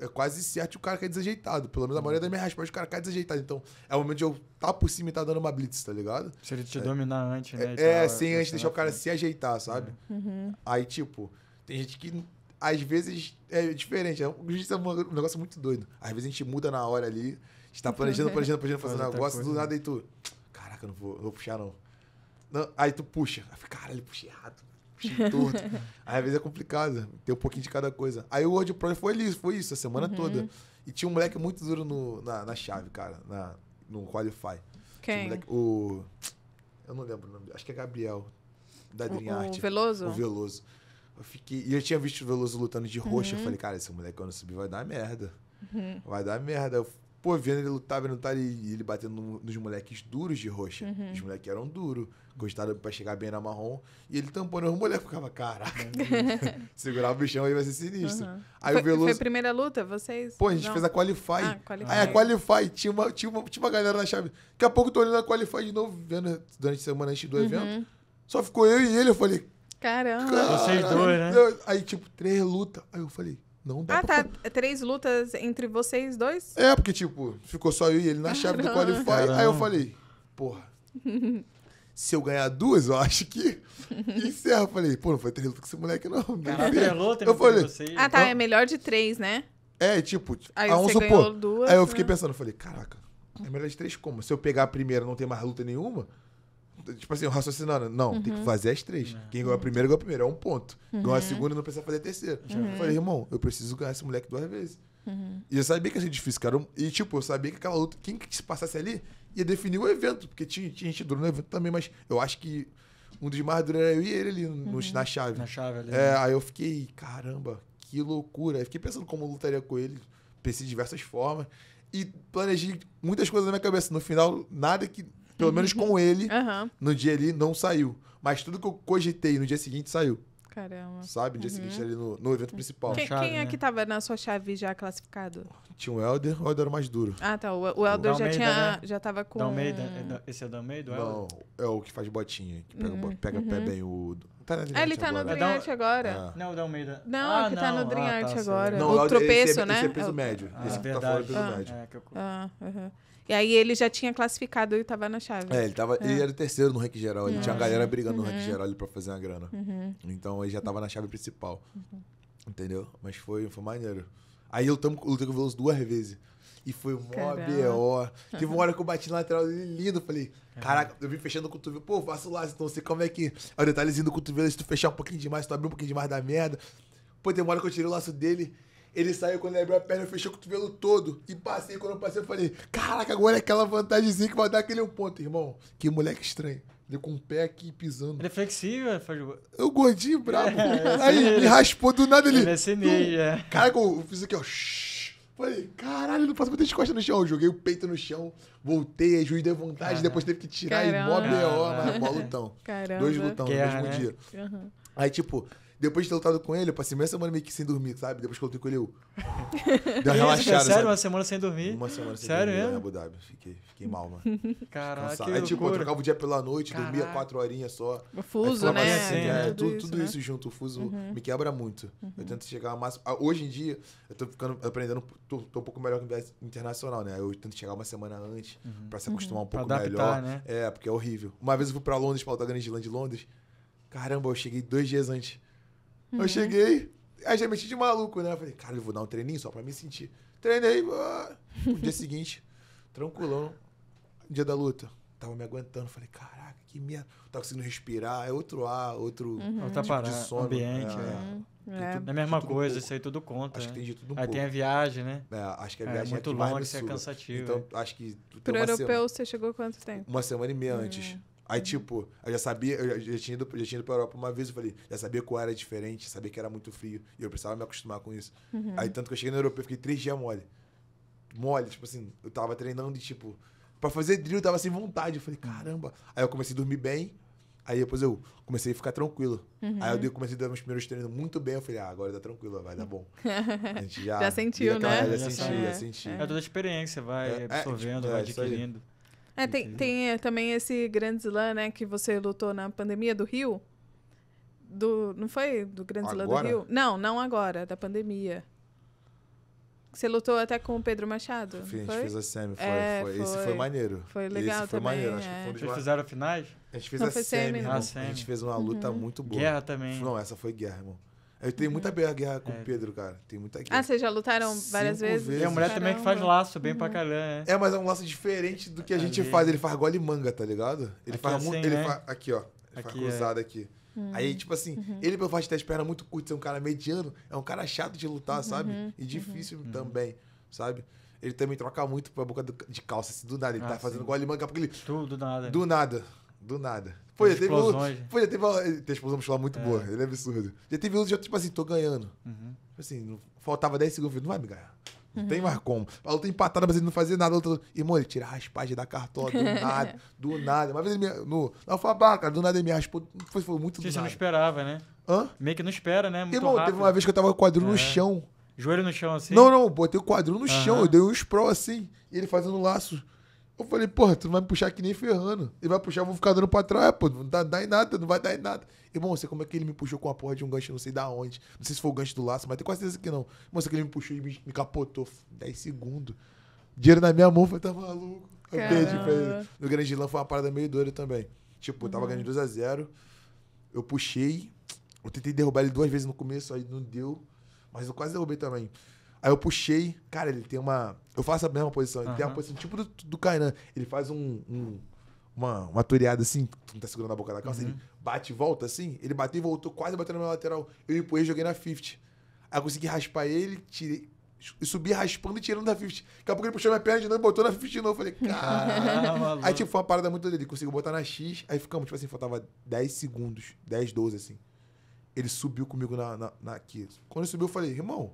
é quase certo que o cara cai desajeitado. Pelo menos a maioria das minhas raspas o cara cai desajeitado. Então, é o momento de eu tá por cima e tá dando uma blitz, tá ligado? Se ele te é, dominar antes, né? É, é sem antes deixar o cara se ajeitar, sabe? É. Uhum. Aí, tipo, tem gente que às vezes é diferente. É o jiu é um negócio muito doido. Às vezes a gente muda na hora ali gente tá planejando, planejando, planejando, fazendo um negócio, do nada né? e tu. Caraca, não vou, não vou puxar, não. não. Aí tu puxa. Aí caralho, puxei errado. Puxei torto. aí às vezes é complicado, tem um pouquinho de cada coisa. Aí o pro foi isso, foi isso, a semana uhum. toda. E tinha um moleque muito duro no, na, na chave, cara, na, no Qualify. Quem? Um moleque, o. Eu não lembro o nome, acho que é Gabriel, da Dream o, Art. O Veloso? O Veloso. Eu fiquei. E eu tinha visto o Veloso lutando de roxo. Uhum. Eu falei, cara, esse moleque quando subir vai dar merda. Uhum. Vai dar merda. Eu Pô, vendo ele lutar, vendo lutar e ele batendo nos moleques duros de roxa. Uhum. Os moleques eram duros, gostaram pra chegar bem na marrom. E ele tampando os moleques ficava, caraca, segurar o bichão aí vai ser sinistro. Uhum. Aí foi, o Veloso. Foi a
primeira luta, vocês? Pô, a gente Não. fez a
Qualify. Ah, qualify. Aí a Qualify tinha uma, tinha, uma, tinha uma galera na chave. Daqui a pouco eu tô olhando a Qualify de novo, vendo durante a semana antes do uhum. evento. Só ficou eu e ele, eu falei.
Caramba!
Vocês dois, né? Aí, tipo, três lutas. Aí eu falei, não dá ah, pra...
tá. É três lutas entre vocês dois? É,
porque, tipo, ficou só eu e ele na chave do Qualify. Caramba. Aí eu falei, porra. se eu ganhar duas, eu acho que encerra. Eu falei, pô, não foi três lutas com esse moleque, não. Caralho, é luta, eu falei, Ah, tá,
é melhor de três, né?
É, tipo, aí a um supor. Duas, aí eu fiquei né? pensando, eu falei, caraca, é melhor de três como? Se eu pegar a primeira não ter mais luta nenhuma, Tipo assim, raciocinando. Não, uhum. tem que uhum. fazer as três. Uhum. Quem ganha a primeira, ganha a primeira. É um ponto. Uhum. Ganhou a segunda, não precisa fazer a terceira. Eu falei, irmão, eu preciso ganhar esse moleque duas vezes. Uhum. E eu sabia que ia ser difícil, cara. E, tipo, eu sabia que aquela luta, quem que se passasse ali, ia definir o evento. Porque tinha, tinha gente dura no evento também, mas eu acho que um dos mais duros era eu e ele ali no, uhum. na chave. Na chave ali. É, né? aí eu fiquei, caramba, que loucura. Eu fiquei pensando como eu lutaria com ele. Pensei de diversas formas. E planejei muitas coisas na minha cabeça. No final, nada que pelo menos com ele, uhum. no dia ali não saiu. Mas tudo que eu cogitei no dia seguinte saiu. Caramba. Sabe? No dia uhum. seguinte ali no, no evento principal. Quem, chave, quem é né? que
tava na sua chave já classificado?
Tinha o Helder, o Helder era mais duro.
Ah, tá. O, o Helder o já, tinha, né? já tava com. Dalmeida,
é esse é o Dalmeida? Não, é o que faz botinha, que pega, uhum. pega pé uhum. bem o. ah, ele tá no Drinhat agora.
É, não, o
Dalmeida. Não,
ele ah, que tá no Drinhat ah, tá agora. o tropeço, esse é, né? Esse é peso médio. Ah, esse
que está tá fora do peso médio. Ah, é, que eu...
ah, uhum. E aí ele já tinha classificado e tava na chave. É, ele tava. É. Ele era o terceiro no ranking geral. Ele tinha a uhum. galera brigando uhum. no ranking geral ali
pra fazer uma grana. Uhum. Então ele já tava na chave principal. Uhum. Entendeu? Mas foi, foi maneiro. Aí eu tamo, lutei com o Veloso duas vezes. E foi mó B.O. Teve uma hora que eu bati na lateral dele lindo. Falei, caraca, eu vim fechando o cotovelo. Pô, faço laço então sei como é que. Olha o detalhezinho do cotovelo, se tu fechar um pouquinho demais, tu abrir um pouquinho demais da merda. Pô, tem uma hora que eu tirei o laço dele. Ele saiu quando ele abriu a perna, eu fechei o cotovelo todo. E passei, quando eu passei, eu falei: Caraca, agora é aquela vantagemzinha que vai dar aquele um ponto, irmão. Que moleque estranho. Ele com o pé aqui pisando. Ele é flexível, é faz Eu gordinho, brabo. É, é assim aí, ele raspou do nada ele. Ele é assim é. Caraca, eu fiz aqui, ó. Falei, caralho, não posso botar as costas no chão. Eu joguei o peito no chão, voltei, juiz deu vontade, Caramba. depois teve que tirar Caramba. e mó B.O., mas é mó lutão. Caramba. Dois lutão no mesmo né? dia. Uhum. Aí, tipo, depois de ter lutado com ele, eu passei meia semana meio que sem dormir, sabe? Depois que eu lutei com ele, eu. Deu relaxado. Sério, uma semana sem dormir? Uma semana sem Sério, dormir. Sério? É? Abu Dhabi. Fiquei, fiquei mal, mano. Caraca. Aí, tipo, eu trocava o dia pela noite, Caraca. dormia quatro horinhas só. fuso, né? Assim, é, tudo, tudo, isso, tudo né? isso, junto. O fuso uhum. me quebra muito. Uhum. Eu tento uhum. chegar ao máximo. Ah, hoje em dia, eu tô ficando aprendendo, tô, tô um pouco melhor que o internacional, né? Eu tento chegar uma semana antes uhum. pra se acostumar uhum. um pouco adaptar, melhor. Né? É, porque é horrível. Uma vez eu fui pra Londres, pra Alta grande de Londres. Caramba, eu cheguei dois dias antes.
Uhum. Eu cheguei,
aí já mexi de maluco, né? Eu falei, cara, eu vou dar um treininho só pra me sentir. Treinei, no dia seguinte, tranquilão, dia da luta. Tava me aguentando, falei, caraca, que merda. Tava conseguindo respirar, é outro ar, outro uhum. tipo parada, de sono. ambiente, né? é. É, tudo, é a mesma coisa,
um isso aí tudo conta. Acho né? que tem né? de tudo um Aí pouco. tem a viagem, né?
É, acho que a é viagem é, é muito longa, isso é cansativo. Então, é. acho que... Pro europeu,
você chegou quanto tempo? Uma semana e meia antes. Hum. Aí,
tipo, eu já sabia, eu já tinha ido, já tinha ido pra Europa uma vez, eu falei, já sabia ar era diferente, sabia que era muito frio, e eu precisava me acostumar com isso. Uhum. Aí, tanto que eu cheguei na Europa, eu fiquei três dias mole. Mole, tipo assim, eu tava treinando e, tipo, pra fazer drill, eu tava sem vontade. Eu falei, caramba. Aí eu comecei a dormir bem, aí depois eu comecei a ficar tranquilo. Uhum. Aí eu comecei a dar meus primeiros treinos muito bem, eu falei, ah, agora tá tranquilo, vai dar bom. A gente já... já sentiu, né? Aquela, já, já, senti, já senti. É. toda a experiência,
vai é, é absorvendo, tipo, vai é, adquirindo. É, tem,
tem é, também esse grande Slam, né, que você lutou na pandemia do Rio. Do, não foi do grande Slam do Rio? Não, não agora, da pandemia. Você lutou até com o Pedro Machado? a foi? fez a semi, foi, é, foi. Esse foi, maneiro.
Foi legal Esse foi também, maneiro, é. que foi Vocês
fizeram finais? A gente fez
não, a semi, semi, né? ah, A gente fez uma luta uhum. muito boa. Guerra também. Não, essa foi guerra, irmão. Eu tenho muita uhum. guerra com o é. Pedro, cara. Tem muita ah, guerra. Ah, vocês já lutaram várias vezes? vezes? É, a mulher caramba. também que faz laço, bem uhum. pra caramba. É. é, mas é um laço diferente do que a tá gente Ali. faz. Ele faz gole manga, tá ligado? Ele aqui faz é assim, muito. Né? Ele faz. Aqui, ó. É. Ele aqui, faz cruzada é. aqui. Aí, tipo assim, uhum. ele pelo fato de ter as pernas muito curtas, é um cara mediano, é um cara chato de lutar, sabe? Uhum. E difícil uhum. também, sabe? Ele também troca muito pra boca de calça, assim, do nada. Ele ah, tá fazendo sim. gole manga porque ele. Tudo do nada. Do nada. Do nada. Pô, já teve, um, né? pô, já teve uma, tem explosão muscular muito é. boa. Ele é absurdo. Já teve um, já, tipo assim, tô ganhando. Uhum. Tipo assim, faltava 10 segundos. Não vai me ganhar. Não uhum. tem mais como. A luta empatada, mas ele não fazia nada. outro Irmão, ele tira a raspagem da cartola, do nada, do nada. Uma vez ele me. No, na Alfabá, cara, do nada ele me raspou. Foi, foi muito Você não
esperava, né? Hã? Meio que não espera, né? Muito Irmão, rápido. teve uma vez
que eu tava com o quadril é. no chão. Joelho no chão assim? Não, não, botei o quadril no uhum. chão. Eu dei um sprawl assim. E ele fazendo laço. Eu falei, porra, tu não vai me puxar que nem ferrando. Ele vai puxar, eu vou ficar dando pra trás, pô. Não dá, dá em nada, não vai dar em nada. e Irmão, sei como é que ele me puxou com a porra de um gancho, não sei da onde. Não sei se foi o gancho do laço, mas tem quase certeza que não. Irmão, sei que ele me puxou e me, me capotou. 10 segundos. Dinheiro na minha mão, foi tá maluco. Eu perdi pra ele. No Grande Lã foi uma parada meio doida também. Tipo, eu tava uhum. ganhando 2x0. Eu puxei. Eu tentei derrubar ele duas vezes no começo, aí não deu. Mas eu quase derrubei também. Aí eu puxei, cara, ele tem uma. Eu faço a mesma posição, ele uhum. tem uma posição tipo do, do Kainan. Ele faz um, um uma, uma toreada assim, tá segurando a boca da calça, uhum. ele bate e volta assim, ele bateu e voltou, quase bateu na minha lateral. Eu empurrei e joguei na 50. Aí eu consegui raspar ele, tirei. E subi raspando e tirando da 50. Daqui a pouco ele puxou minha perna de novo, botou na 50 de novo. Eu falei, cara. aí, tipo, foi uma parada muito dele. Conseguiu botar na X, aí ficamos, tipo assim, faltava 10 segundos, 10, 12, assim. Ele subiu comigo na, na, na aqui. Quando ele subiu, eu falei, irmão,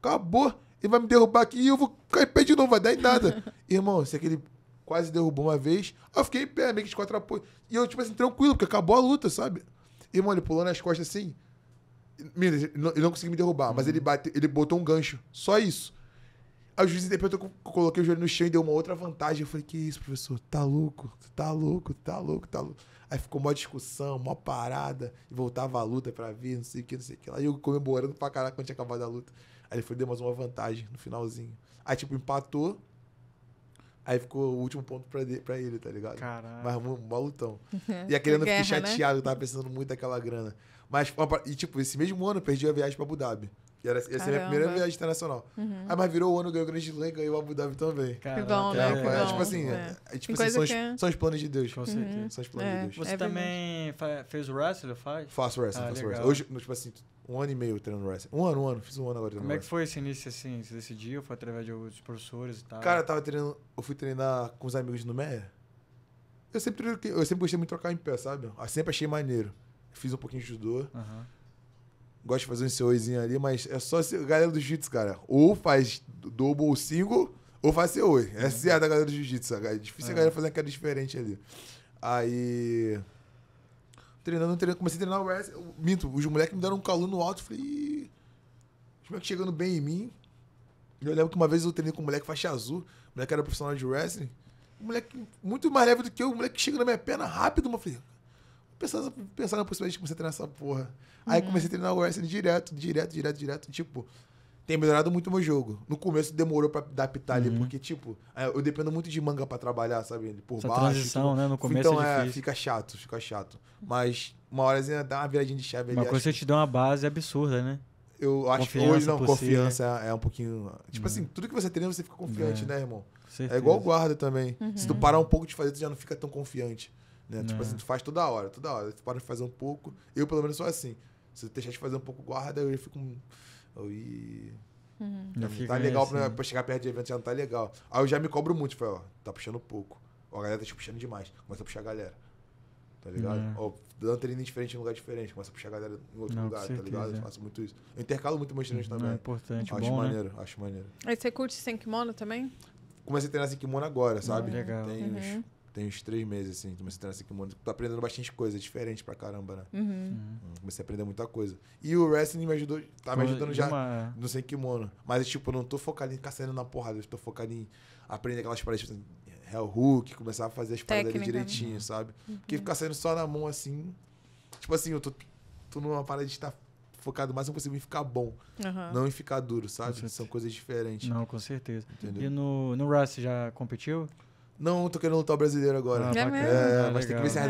acabou. Ele vai me derrubar aqui e eu vou cair pé de novo, vai dar em nada. Irmão, se aquele quase derrubou uma vez, eu fiquei em pé, meio que de quatro apoios. E eu, tipo assim, tranquilo, porque acabou a luta, sabe? Irmão, ele pulou nas costas assim. Ele não, ele não conseguiu me derrubar, mas uhum. ele, bate, ele botou um gancho. Só isso. Aí o juiz interpretou eu coloquei o joelho no chão e deu uma outra vantagem. Eu falei, que isso, professor? Tá louco? Tá louco, tá louco, tá louco. Aí ficou uma discussão, uma parada. E voltava a luta pra ver, não sei o que, não sei o que. Aí eu comemorando pra caralho quando tinha acabado a luta. Aí ele foi, deu mais uma vantagem no finalzinho. Aí, tipo, empatou. Aí ficou o último ponto pra, de, pra ele, tá ligado? Caralho. Mas malutão. Uhum. e aquele ano eu fiquei né? chateado, né? eu tava pensando muito naquela grana. Mas, e tipo, esse mesmo ano eu perdi a viagem pra Abu Dhabi. E era, essa é a minha primeira viagem internacional. Uhum. Aí, ah, mas virou o ano, ganhou o grande Slam e ganhou o Abu Dhabi também. que bom, né? É, tipo assim, né? é, tipo assim, é. tipo assim, são, os, são, os, planos de Deus. Com uhum. certeza. Uhum. São os planos de é, Deus. É Você
também fez o wrestling, faz?
Faço wrestling, ah, faço wrestling. Hoje, tipo assim, um ano e meio treinando wrestling. Um ano, um ano. Fiz um ano agora Como é que foi esse início,
assim? Você decidiu? Foi através de outros professores e tal? Cara, eu tava
treinando... Eu fui treinar com os amigos no Meia. Eu sempre, eu sempre gostei muito de trocar em pé, sabe? Eu ah, sempre achei maneiro. Fiz um pouquinho de judô. Aham. Uhum gosto de fazer um COzinho ali, mas é só a galera do jiu-jitsu, cara. Ou faz double single, ou faz CO. Essa é uhum. a da galera do jiu-jitsu. É difícil a é. galera fazer uma diferente ali. Aí. Treinando, treinando, comecei a treinar o wrestling. minto, os moleques me deram um calor no alto. Falei, os moleques chegando bem em mim. Eu lembro que uma vez eu treinei com um moleque faixa azul. O moleque era profissional de wrestling. Um moleque muito mais leve do que eu. O moleque chega na minha perna rápido. Eu falei, pensaram, na possibilidade de começar a treinar essa porra. Uhum. Aí comecei a treinar o wrestling assim, direto, direto, direto, direto. Tipo, tem melhorado muito o meu jogo. No começo demorou pra adaptar uhum. ali, porque, tipo, é, eu dependo muito de manga pra trabalhar, sabe? Por Essa baixo. transição, tipo, né? No então, começo então, é, difícil. fica chato, fica chato. Mas uma horazinha dá uma viradinha de chave uma ali. Uma coisa que é
te deu uma base absurda, né? Eu acho confiança que hoje não, confiança
né? é, um pouquinho. Tipo uhum. assim, tudo que você treina, você fica confiante, é. né, irmão? Certeza. É igual guarda também. Uhum. Se tu uhum. parar um pouco de fazer, tu já não fica tão confiante. Né? Tipo né. assim, tu faz toda hora, toda hora. Tu para de fazer um pouco. Eu, pelo menos, sou assim. Se tu deixar de fazer um pouco guarda, eu fico. Eu, e... Uhum. não tá legal assim. pra, pra, chegar perto de evento, já não tá legal. Aí eu já me cobro muito, falei, ó, tá puxando pouco. Ó, a galera tá te puxando demais. Começa a puxar a galera. Tá ligado? Uhum. Ó, dando treino diferente em lugar diferente. Começa a puxar a galera em outro não, lugar, tá ligado? Eu faço muito isso. Eu intercalo muito meus treinos é também. É importante, acho bom, né? maneiro, né? acho maneiro.
Aí você curte sem kimono também?
Comecei a treinar sem kimono agora, sabe? legal. Tem uns uhum. Tem uns três meses, assim, comecei a treinar Sekimono. Tô aprendendo bastante coisa, é diferente pra caramba, né? Uhum. Uhum. Comecei a aprender muita coisa. E o wrestling me ajudou, tá me ajudando já uma... É. no Sekimono. Mas, tipo, não tô focado em ficar saindo na porrada, eu tô focado em aprender aquelas paradas, tipo, Hell Hook, começar a fazer as paradas ali né? direitinho, sabe? Uhum. Porque ficar saindo só na mão, assim... Tipo assim, eu tô, tô numa parada de estar tá focado mais no possível em ficar bom, uhum. não em ficar duro, sabe? São coisas diferentes. Não, com certeza.
Entendeu? E no, no Rust já competiu? Não, tô querendo
lutar o brasileiro agora. Ah, é, é, ah, mas tem que ver se as,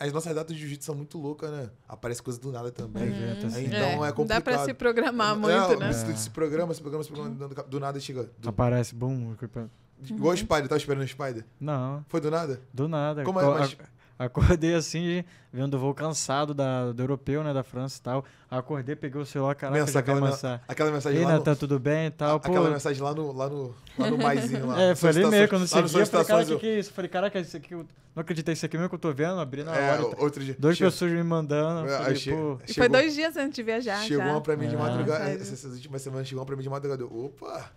as nossas datas de jiu-jitsu são muito loucas, né? Aparece coisa do nada também. Uhum. Assim. Então é, complicado. É dá pra se programar é, muito, né? Se, se programa, se programa, se programa, do nada chega. Do... Aparece, boom, equipamento. Igual o Spider, tava esperando o Spider? Não. Foi do nada? Do nada. Como é? Mas...
Acordei assim, vendo o voo cansado da, do europeu, né? Da França e tal. Acordei, peguei o celular, caraca, aquela, mensagem. aquela mensagem Ei, lá. Nathan, tudo bem e tal. A, pô. Aquela mensagem lá no, lá no,
lá no maisinho lá. É, foi ali mesmo, quando segui, eu falei, estações, cara, eu... que, que é isso? falei, caraca, isso aqui, eu
não acreditei, isso aqui mesmo que eu tô vendo, abri na é, hora. Outro dia. Duas pessoas me mandando. Falei, chegou, e foi
dois dias antes de viajar. Chegou já. uma pra
mim é. de ah, madrugada.
Essas últimas semanas chegou uma pra mim de madrugada. Opa!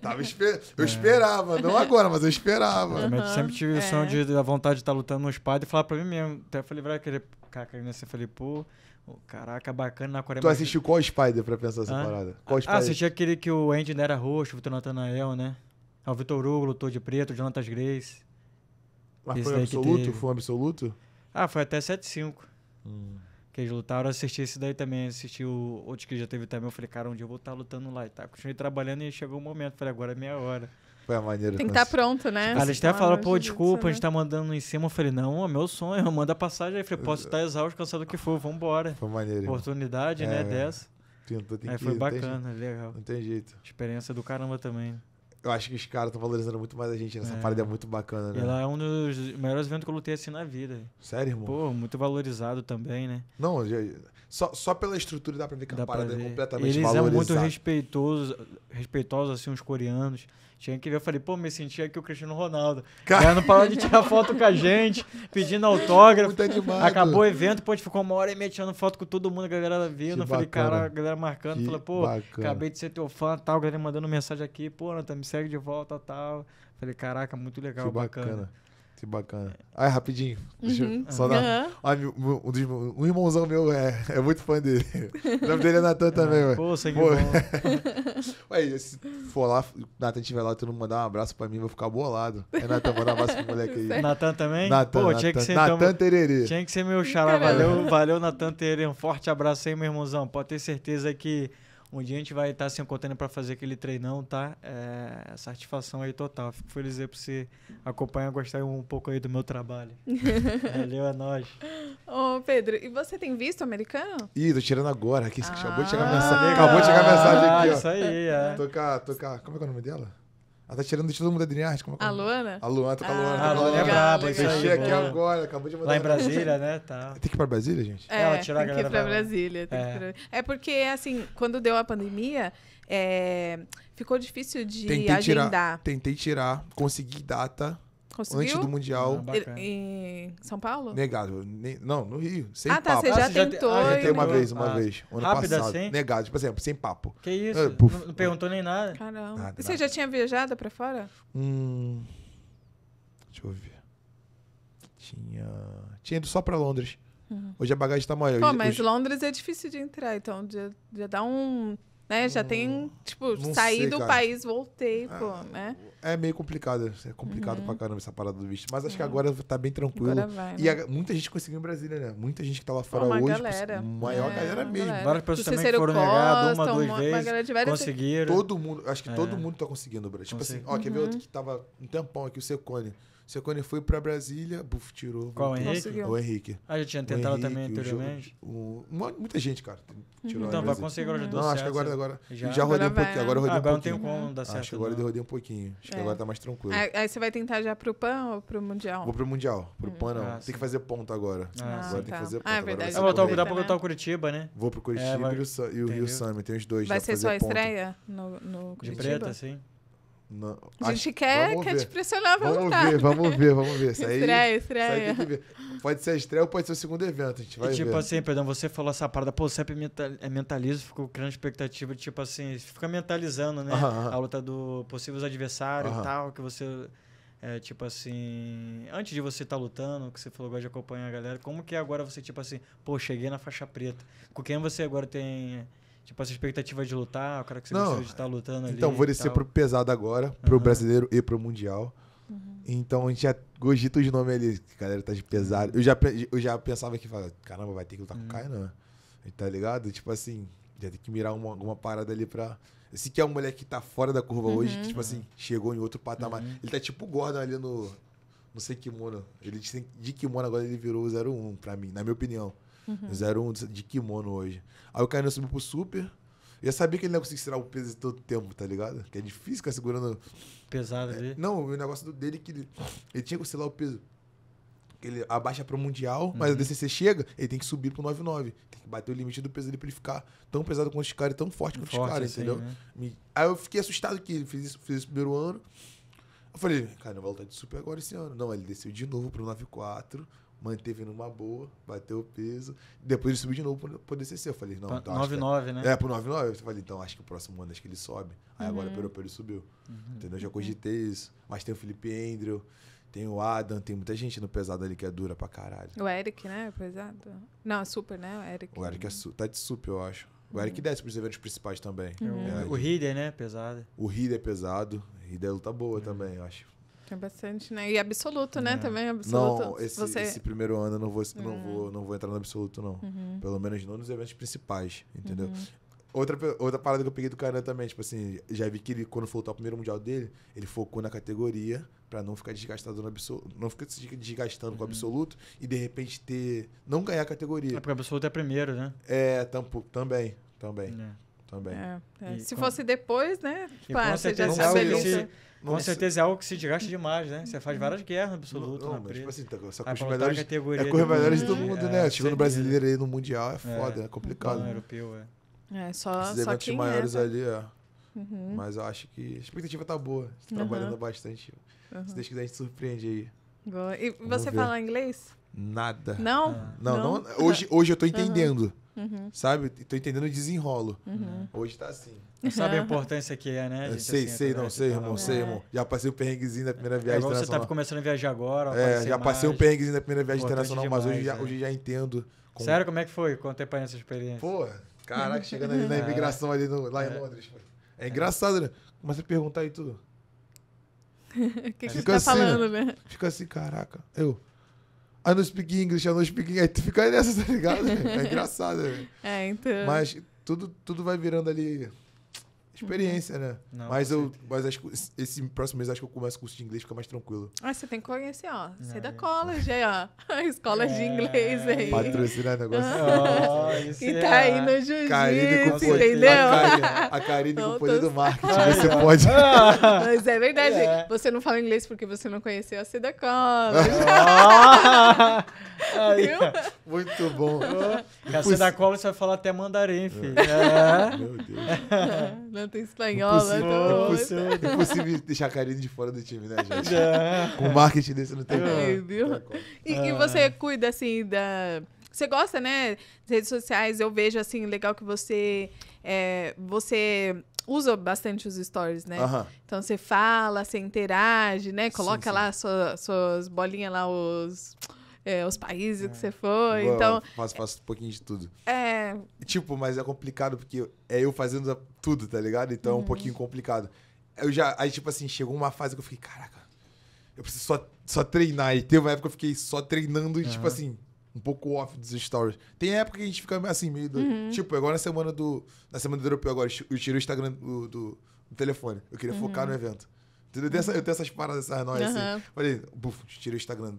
Tava esper... Eu esperava, não agora, mas eu esperava. Eu
sempre tive o é. sonho de,
da vontade de estar tá lutando no Espada e falar pra mim mesmo. Até falei, vai querer. Caraca, eu falei, pô. Oh, caraca, bacana na Coreia. Tu assistiu qual Spider pra pensar essa ah? parada? Qual ah, Spider? assisti aquele que o Andy era roxo, o Vitor Nathanael, é né? Ah, o Vitor Hugo lutou de preto, o Jonathan Grace. Mas Esse foi um absoluto? Foi um
absoluto?
Ah, foi até 7-5. Hum que eles lutaram, assisti esse daí também, assisti o outro que já teve também. Eu falei, cara, um dia eu vou estar tá lutando lá e tá. Continuei trabalhando e chegou o um momento. Falei, agora é minha hora.
Foi a maneira. Tem que estar tá pronto, né? A gente até falou, pô,
desculpa, a gente tá mandando em cima. Eu falei, não, é meu sonho, manda passagem. Aí falei, posso estar tá exausto, cansado do que for, vambora. Foi maneiro. Oportunidade, é, né, é. dessa. Pintou, tem Aí que, foi bacana,
tem, legal. Não tem jeito. Experiência do caramba também. Né? Eu acho que os caras estão valorizando muito mais a gente nessa né? é. parada, é muito bacana, né? Ela
é um dos melhores eventos que eu lutei assim na vida. Sério, irmão? Pô, muito valorizado também, né?
Não, já, só, só pela estrutura dá pra ver que dá a parada é completamente Eles é valorizada. Eles são muito respeitosos,
respeitosos assim, os coreanos. Tinha que ver, eu falei, pô, me sentia aqui o Cristiano Ronaldo. Cara, não parou de tirar foto com a gente, pedindo autógrafo. Acabou o evento, pô, a gente ficou uma hora e meia tirando foto com todo mundo, a galera vindo. Eu falei, cara, a galera marcando, que falei, pô, bacana. acabei de ser teu fã, tal, a galera mandando mensagem aqui, pô, Nathan, me segue de volta, tal. Falei, caraca, muito legal, que bacana. bacana.
Que bacana. ai rapidinho. Deixa uhum. eu só dar. Uhum. um, um, irmãozão meu é, é muito fã dele. O nome dele é Natan é. também, velho. Pô, Ué, se for lá, Natan estiver lá, tu não mandar um abraço pra mim, vou ficar bolado. É Natan, mandar um abraço pro moleque aí. Natan também? Natan, Natan Tererê. Tinha
que ser meu xará. Valeu, valeu Natan Tererê. Um forte abraço aí, meu irmãozão. Pode ter certeza que um dia a gente vai estar tá se encontrando para fazer aquele treinão, tá? É, satisfação aí total. Fico feliz aí por você acompanhar, gostar um pouco aí do meu trabalho. Valeu, é nóis.
Ô, Pedro, e você tem visto americano?
Ih, tô tirando agora aqui. Ah, acabou de chegar a ah. mensagem. Acabou de chegar a mensagem ah, aqui, ó. Isso aí, é. Tô com tô como é que é o nome dela? Ela tá tirando de todo mundo da Adriarte. Como é que é a Luana? A Luana, tá com a ah, Luana. Ah, a Luana é braba. Fechei aqui boa. agora, acabou de mandar. Lá em Brasília, né? Tá. Tem que ir pra Brasília, gente? É, Ela tirou a galera pra Brasília. é. Pra...
é porque, assim, quando deu a pandemia, é... ficou difícil de tentei agendar. Tirar,
tentei tirar, consegui data Conseguiu? Antes do Mundial. Ah,
em São Paulo?
Negado. Não, no Rio. Sem papo. Ah, tá. Você já ah, tentou. Ah, já tentei uma vez, uma ah, vez. Ano Rápido passado. Assim? Negado. Tipo assim, sem papo. Que isso? Ah, não perguntou
nem nada. Caramba.
Nada, e você nada. já tinha viajado pra fora?
Hum... Deixa eu ver. Tinha... Tinha ido só pra Londres. Uhum. Hoje a bagagem tá maior. Pô, mas Hoje...
Londres é difícil de entrar, então já, já dá um né? Já hum, tem, tipo, saí sei, do cara. país, voltei, ah, pô, né?
É meio complicado, é complicado uhum. pra caramba essa parada do visto. Mas acho que uhum. agora tá bem tranquilo. Vai, e a, né? muita gente conseguiu em Brasília, né? Muita gente que tava fora uma hoje. Galera. Maior é, galera mesmo. Galera. Várias pessoas também foram negadas uma, duas uma, vezes. Uma conseguiram. Todo mundo, acho que é. todo mundo tá conseguindo, Brasil Tipo Consegui. assim, ó, quer ver outro uhum. que tava um tempão aqui, o Secone. Só que quando ele foi para Brasília, buf, tirou. Qual o Henrique? Conseguiu. O Henrique. Ah, já tinha tentado Henrique, também anteriormente. muita gente, cara. Tirou uhum. então, vai conseguir agora já Não, certo, acho que agora, agora já, já rodei um pouquinho. Agora né? rodei ah, um agora pouquinho. não tem como dar certo. Acho que agora eu rodei um pouquinho. Acho que é. agora tá mais tranquilo.
Aí, aí, você vai tentar já pro PAN ou pro Mundial? Vou pro
Mundial. Pro hum. PAN não. Ah, tem que fazer ponto agora. Ah, agora tá. tem que fazer ponto. Ah, é verdade. voltar,
dá pra botar o Curitiba, né?
Vou pro é, Curitiba e o Rio Summit. Tem os dois. Vai ser sua
estreia no Curitiba? De
preta, sim. Não, a gente acho, quer, quer te pressionar vamos voltar. Ver, Vamos ver, vamos ver. Isso aí, estreia, estreia. Isso aí pode ser a estreia ou pode ser o segundo evento. A gente vai e, tipo ver. assim,
perdão, você falou essa parada, pô, sempre é mentalizo, ficou criando expectativa tipo assim, fica mentalizando, né? a luta do possíveis adversários e tal, que você. É, tipo assim, antes de você estar tá lutando, que você falou, gosta de acompanhar a galera, como que é agora você, tipo assim, pô, cheguei na faixa preta. Com quem você agora tem Tipo, essa expectativa de lutar, o cara que você não, de estar tá lutando então, ali. Então, vou descer pro pesado agora,
uhum. pro brasileiro e pro mundial. Uhum. Então, a gente já cogita os nomes ali, que a galera tá de pesado. Uhum. Eu já, eu já pensava que, caramba, vai ter que lutar uhum. com o uhum. Kainan. Tá ligado? Tipo assim, já tem que mirar uma, alguma parada ali pra. Esse que é um moleque que tá fora da curva uhum. hoje, que, tipo assim, chegou em outro patamar. Uhum. Ele tá tipo o Gordon ali no. Não sei kimono. Ele de kimono agora ele virou o 01, pra mim, na minha opinião. Uhum. 01 de kimono hoje. Aí o Kainan subiu pro super. Eu já sabia que ele não ia conseguir tirar o peso de todo tempo, tá ligado? Que é difícil ficar segurando. Pesado é, ali. É, não, o negócio dele é que ele, ele tinha que oscilar o peso. Ele abaixa pro Mundial, uhum. mas o DCC chega, ele tem que subir pro 99. Tem que bater o limite do peso dele pra ele ficar tão pesado quanto os caras e tão forte quanto forte os caras, assim, entendeu? Né? Aí eu fiquei assustado que ele fez isso, fez isso primeiro ano. Eu falei, cara, não vai lutar de super agora esse ano. Não, ele desceu de novo pro 94, manteve numa boa, bateu o peso. Depois ele subiu de novo pro, pro DCC. Eu falei, não, pra, então. 9,9, é né? É, pro 9,9. Eu falei, então, acho que o próximo ano acho que ele sobe. Aí uhum. agora pelo ele subiu. Uhum. Entendeu? Eu já cogitei isso. Mas tem o Felipe Andrew, tem o Adam, tem muita gente no pesado ali que é dura pra caralho.
O Eric, né? É pesado. Não, é super, né? O Eric. O
Eric é su tá de super, eu acho. O Eric uhum. desce pros eventos principais também. Uhum. É, o é, Rider, né? Pesado. O Rider é pesado. Rider é luta boa uhum. também, eu acho.
Tem é bastante, né? E absoluto, né? É. Também absoluto. Não, esse, Você... esse,
primeiro ano eu não vou, uhum. não é. vou, não vou entrar no absoluto, não. Uhum. Pelo menos não nos eventos principais, entendeu? Uhum. Outra, outra parada que eu peguei do cara também, tipo assim, já vi que ele, quando foi o primeiro mundial dele, ele focou na categoria para não ficar desgastado no absoluto, não ficar se desgastando uhum. com o uhum. absoluto e de repente ter. não ganhar a categoria. É porque o absoluto é primeiro, né? É, também, também. É também. É, é. Se com...
fosse depois,
né? Claro, você já se habilita. Com certeza é algo que se desgasta demais, né? Você faz uhum. várias guerras
absolutas. Não, não mas tipo assim, tá, só com os melhores, categoria é com os melhores do mundo, é, né? Chegando brasileiro aí no Mundial é foda, é, é complicado. europeu, é. É, só, Esses só eventos maiores ali, ó. É. Uhum. Mas eu acho que a expectativa tá boa. Uhum. Trabalhando bastante. Uhum. Se Deus quiser, a gente surpreende aí. Boa. E você fala inglês? Nada. Não? Ah. Não, não? não, Hoje, hoje eu tô entendendo. Uhum. Sabe? Tô entendendo o desenrolo. Uhum. Hoje tá assim. Sabe a uhum. importância que é, né? Gente, sei, assim, sei, não, sei, irmão, né? sei, irmão. Já passei o perrenguezinho da primeira é, é viagem é, internacional. Você tá
começando a viajar agora. É, já passei o perrenguezinho da primeira viagem Importante internacional, demais, mas hoje, é. já, hoje
já entendo. Como... Sério, como é que foi? Contei pra essa experiência. Pô, caraca, chegando ali na é. imigração ali no, lá em Londres. É engraçado, né? Começa a perguntar e tudo.
O que, que você tá assim, né? falando, né? né?
Fica assim, caraca. Eu. I don't speak English, I don't speak English. Aí tu fica nessa, tá ligado? É engraçado. Né? é, então. Mas tudo, tudo vai virando ali experiência, né? Não, mas eu, mas acho que esse próximo mês acho que eu começo o curso de inglês, fica mais tranquilo.
Ah, você tem que conhecer, ó. Você é da college aí, ó. Escola é. de inglês aí. Patrocinar negócio. e é tá aí no jiu-jitsu, entendeu?
A Karine com o poder do marketing, você pode.
Mas é verdade. É. Você não fala inglês porque você não conheceu a Seda College. Ah. Aí,
muito bom. Oh. a Seda College vai falar até mandarim, é. filho. É. Meu Deus. É, não garganta espanhola. Tá impossível, é impossível
deixar a Karine de fora do time, né, gente? Com marketing desse não tem como. E, e ah. você
cuida, assim, da... Você gosta, né? Das redes sociais, eu vejo, assim, legal que você... É, você usa bastante os stories, né? Uhum. Então você fala, você interage, né? Coloca sim, sim. lá sua, suas bolinhas lá, os é, os países é. que você foi. Boa, então.
Faço, faço um pouquinho de tudo. É. Tipo, mas é complicado porque é eu fazendo tudo, tá ligado? Então uhum. é um uhum. pouquinho complicado. Eu já. Aí, tipo assim, chegou uma fase que eu fiquei, caraca, eu preciso só, só treinar. E teve uma época que eu fiquei só treinando e, uhum. tipo assim, um pouco off dos stories. Tem época que a gente fica assim, meio. Do, uhum. Tipo, agora na semana do. Na semana do europeu agora, eu tirei o Instagram do, do, do telefone. Eu queria focar uhum. no evento. Eu tenho, essas paradas, essas nós uhum. assim. Falei, buf, tirei o Instagram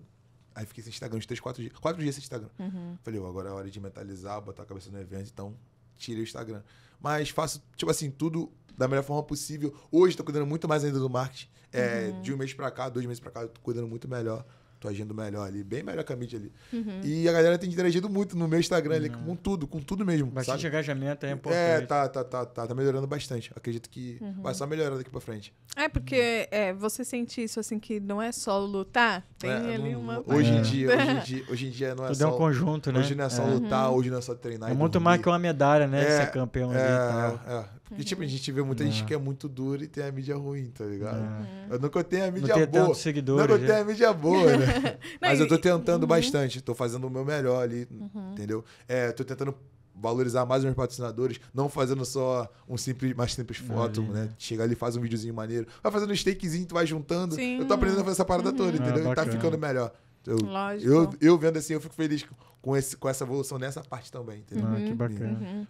Aí fiquei sem Instagram uns 3, 4 dias. 4 dias sem Instagram. Uhum. Falei, oh, agora é hora de mentalizar, botar a cabeça no evento, então tirei o Instagram. Mas faço, tipo assim, tudo da melhor forma possível. Hoje tô cuidando muito mais ainda do marketing. É, uhum. De um mês pra cá, dois meses pra cá, eu tô cuidando muito melhor. Tô agindo melhor ali, bem melhor que a mídia ali. Uhum. E a galera tem interagido muito no meu Instagram ali, uhum. com tudo, com tudo mesmo. Bastante sabe? engajamento é, é importante. É, tá, tá, tá, tá, tá melhorando bastante. Acredito que uhum. vai só melhorando daqui pra frente.
É, porque é, você sente isso assim, que não é só lutar,
tem é, ali uma. Hoje em, dia, é. hoje em dia, hoje em dia, não é Tudo só. Tudo é um conjunto, né? Hoje não é só é. lutar, uhum. hoje não é só treinar. É muito mais que uma medalha, né? É, ser campeão ali e tal. É, porque, uhum. tipo, a gente vê muita não. gente né. que é muito dura e tem a mídia ruim, tá ligado? Não. Né. Eu nunca tenho a mídia não boa. Seguidores, nunca já. tenho é. a mídia boa, né? Mas eu tô tentando uhum. bastante, tô fazendo o meu melhor ali, uhum. entendeu? É, tô tentando valorizar mais os meus patrocinadores, não fazendo só um simples, mais simples foto, ali. né? Chega ali, faz um videozinho maneiro. Vai fazendo um steakzinho, tu vai juntando. Sim. Eu tô aprendendo a fazer essa parada uhum. toda, entendeu? É, e tá ficando melhor. Eu, Lógico. Eu, eu vendo assim, eu fico feliz com, esse, com essa evolução nessa parte também, entendeu? Ah, que uhum. bacana.
Uhum.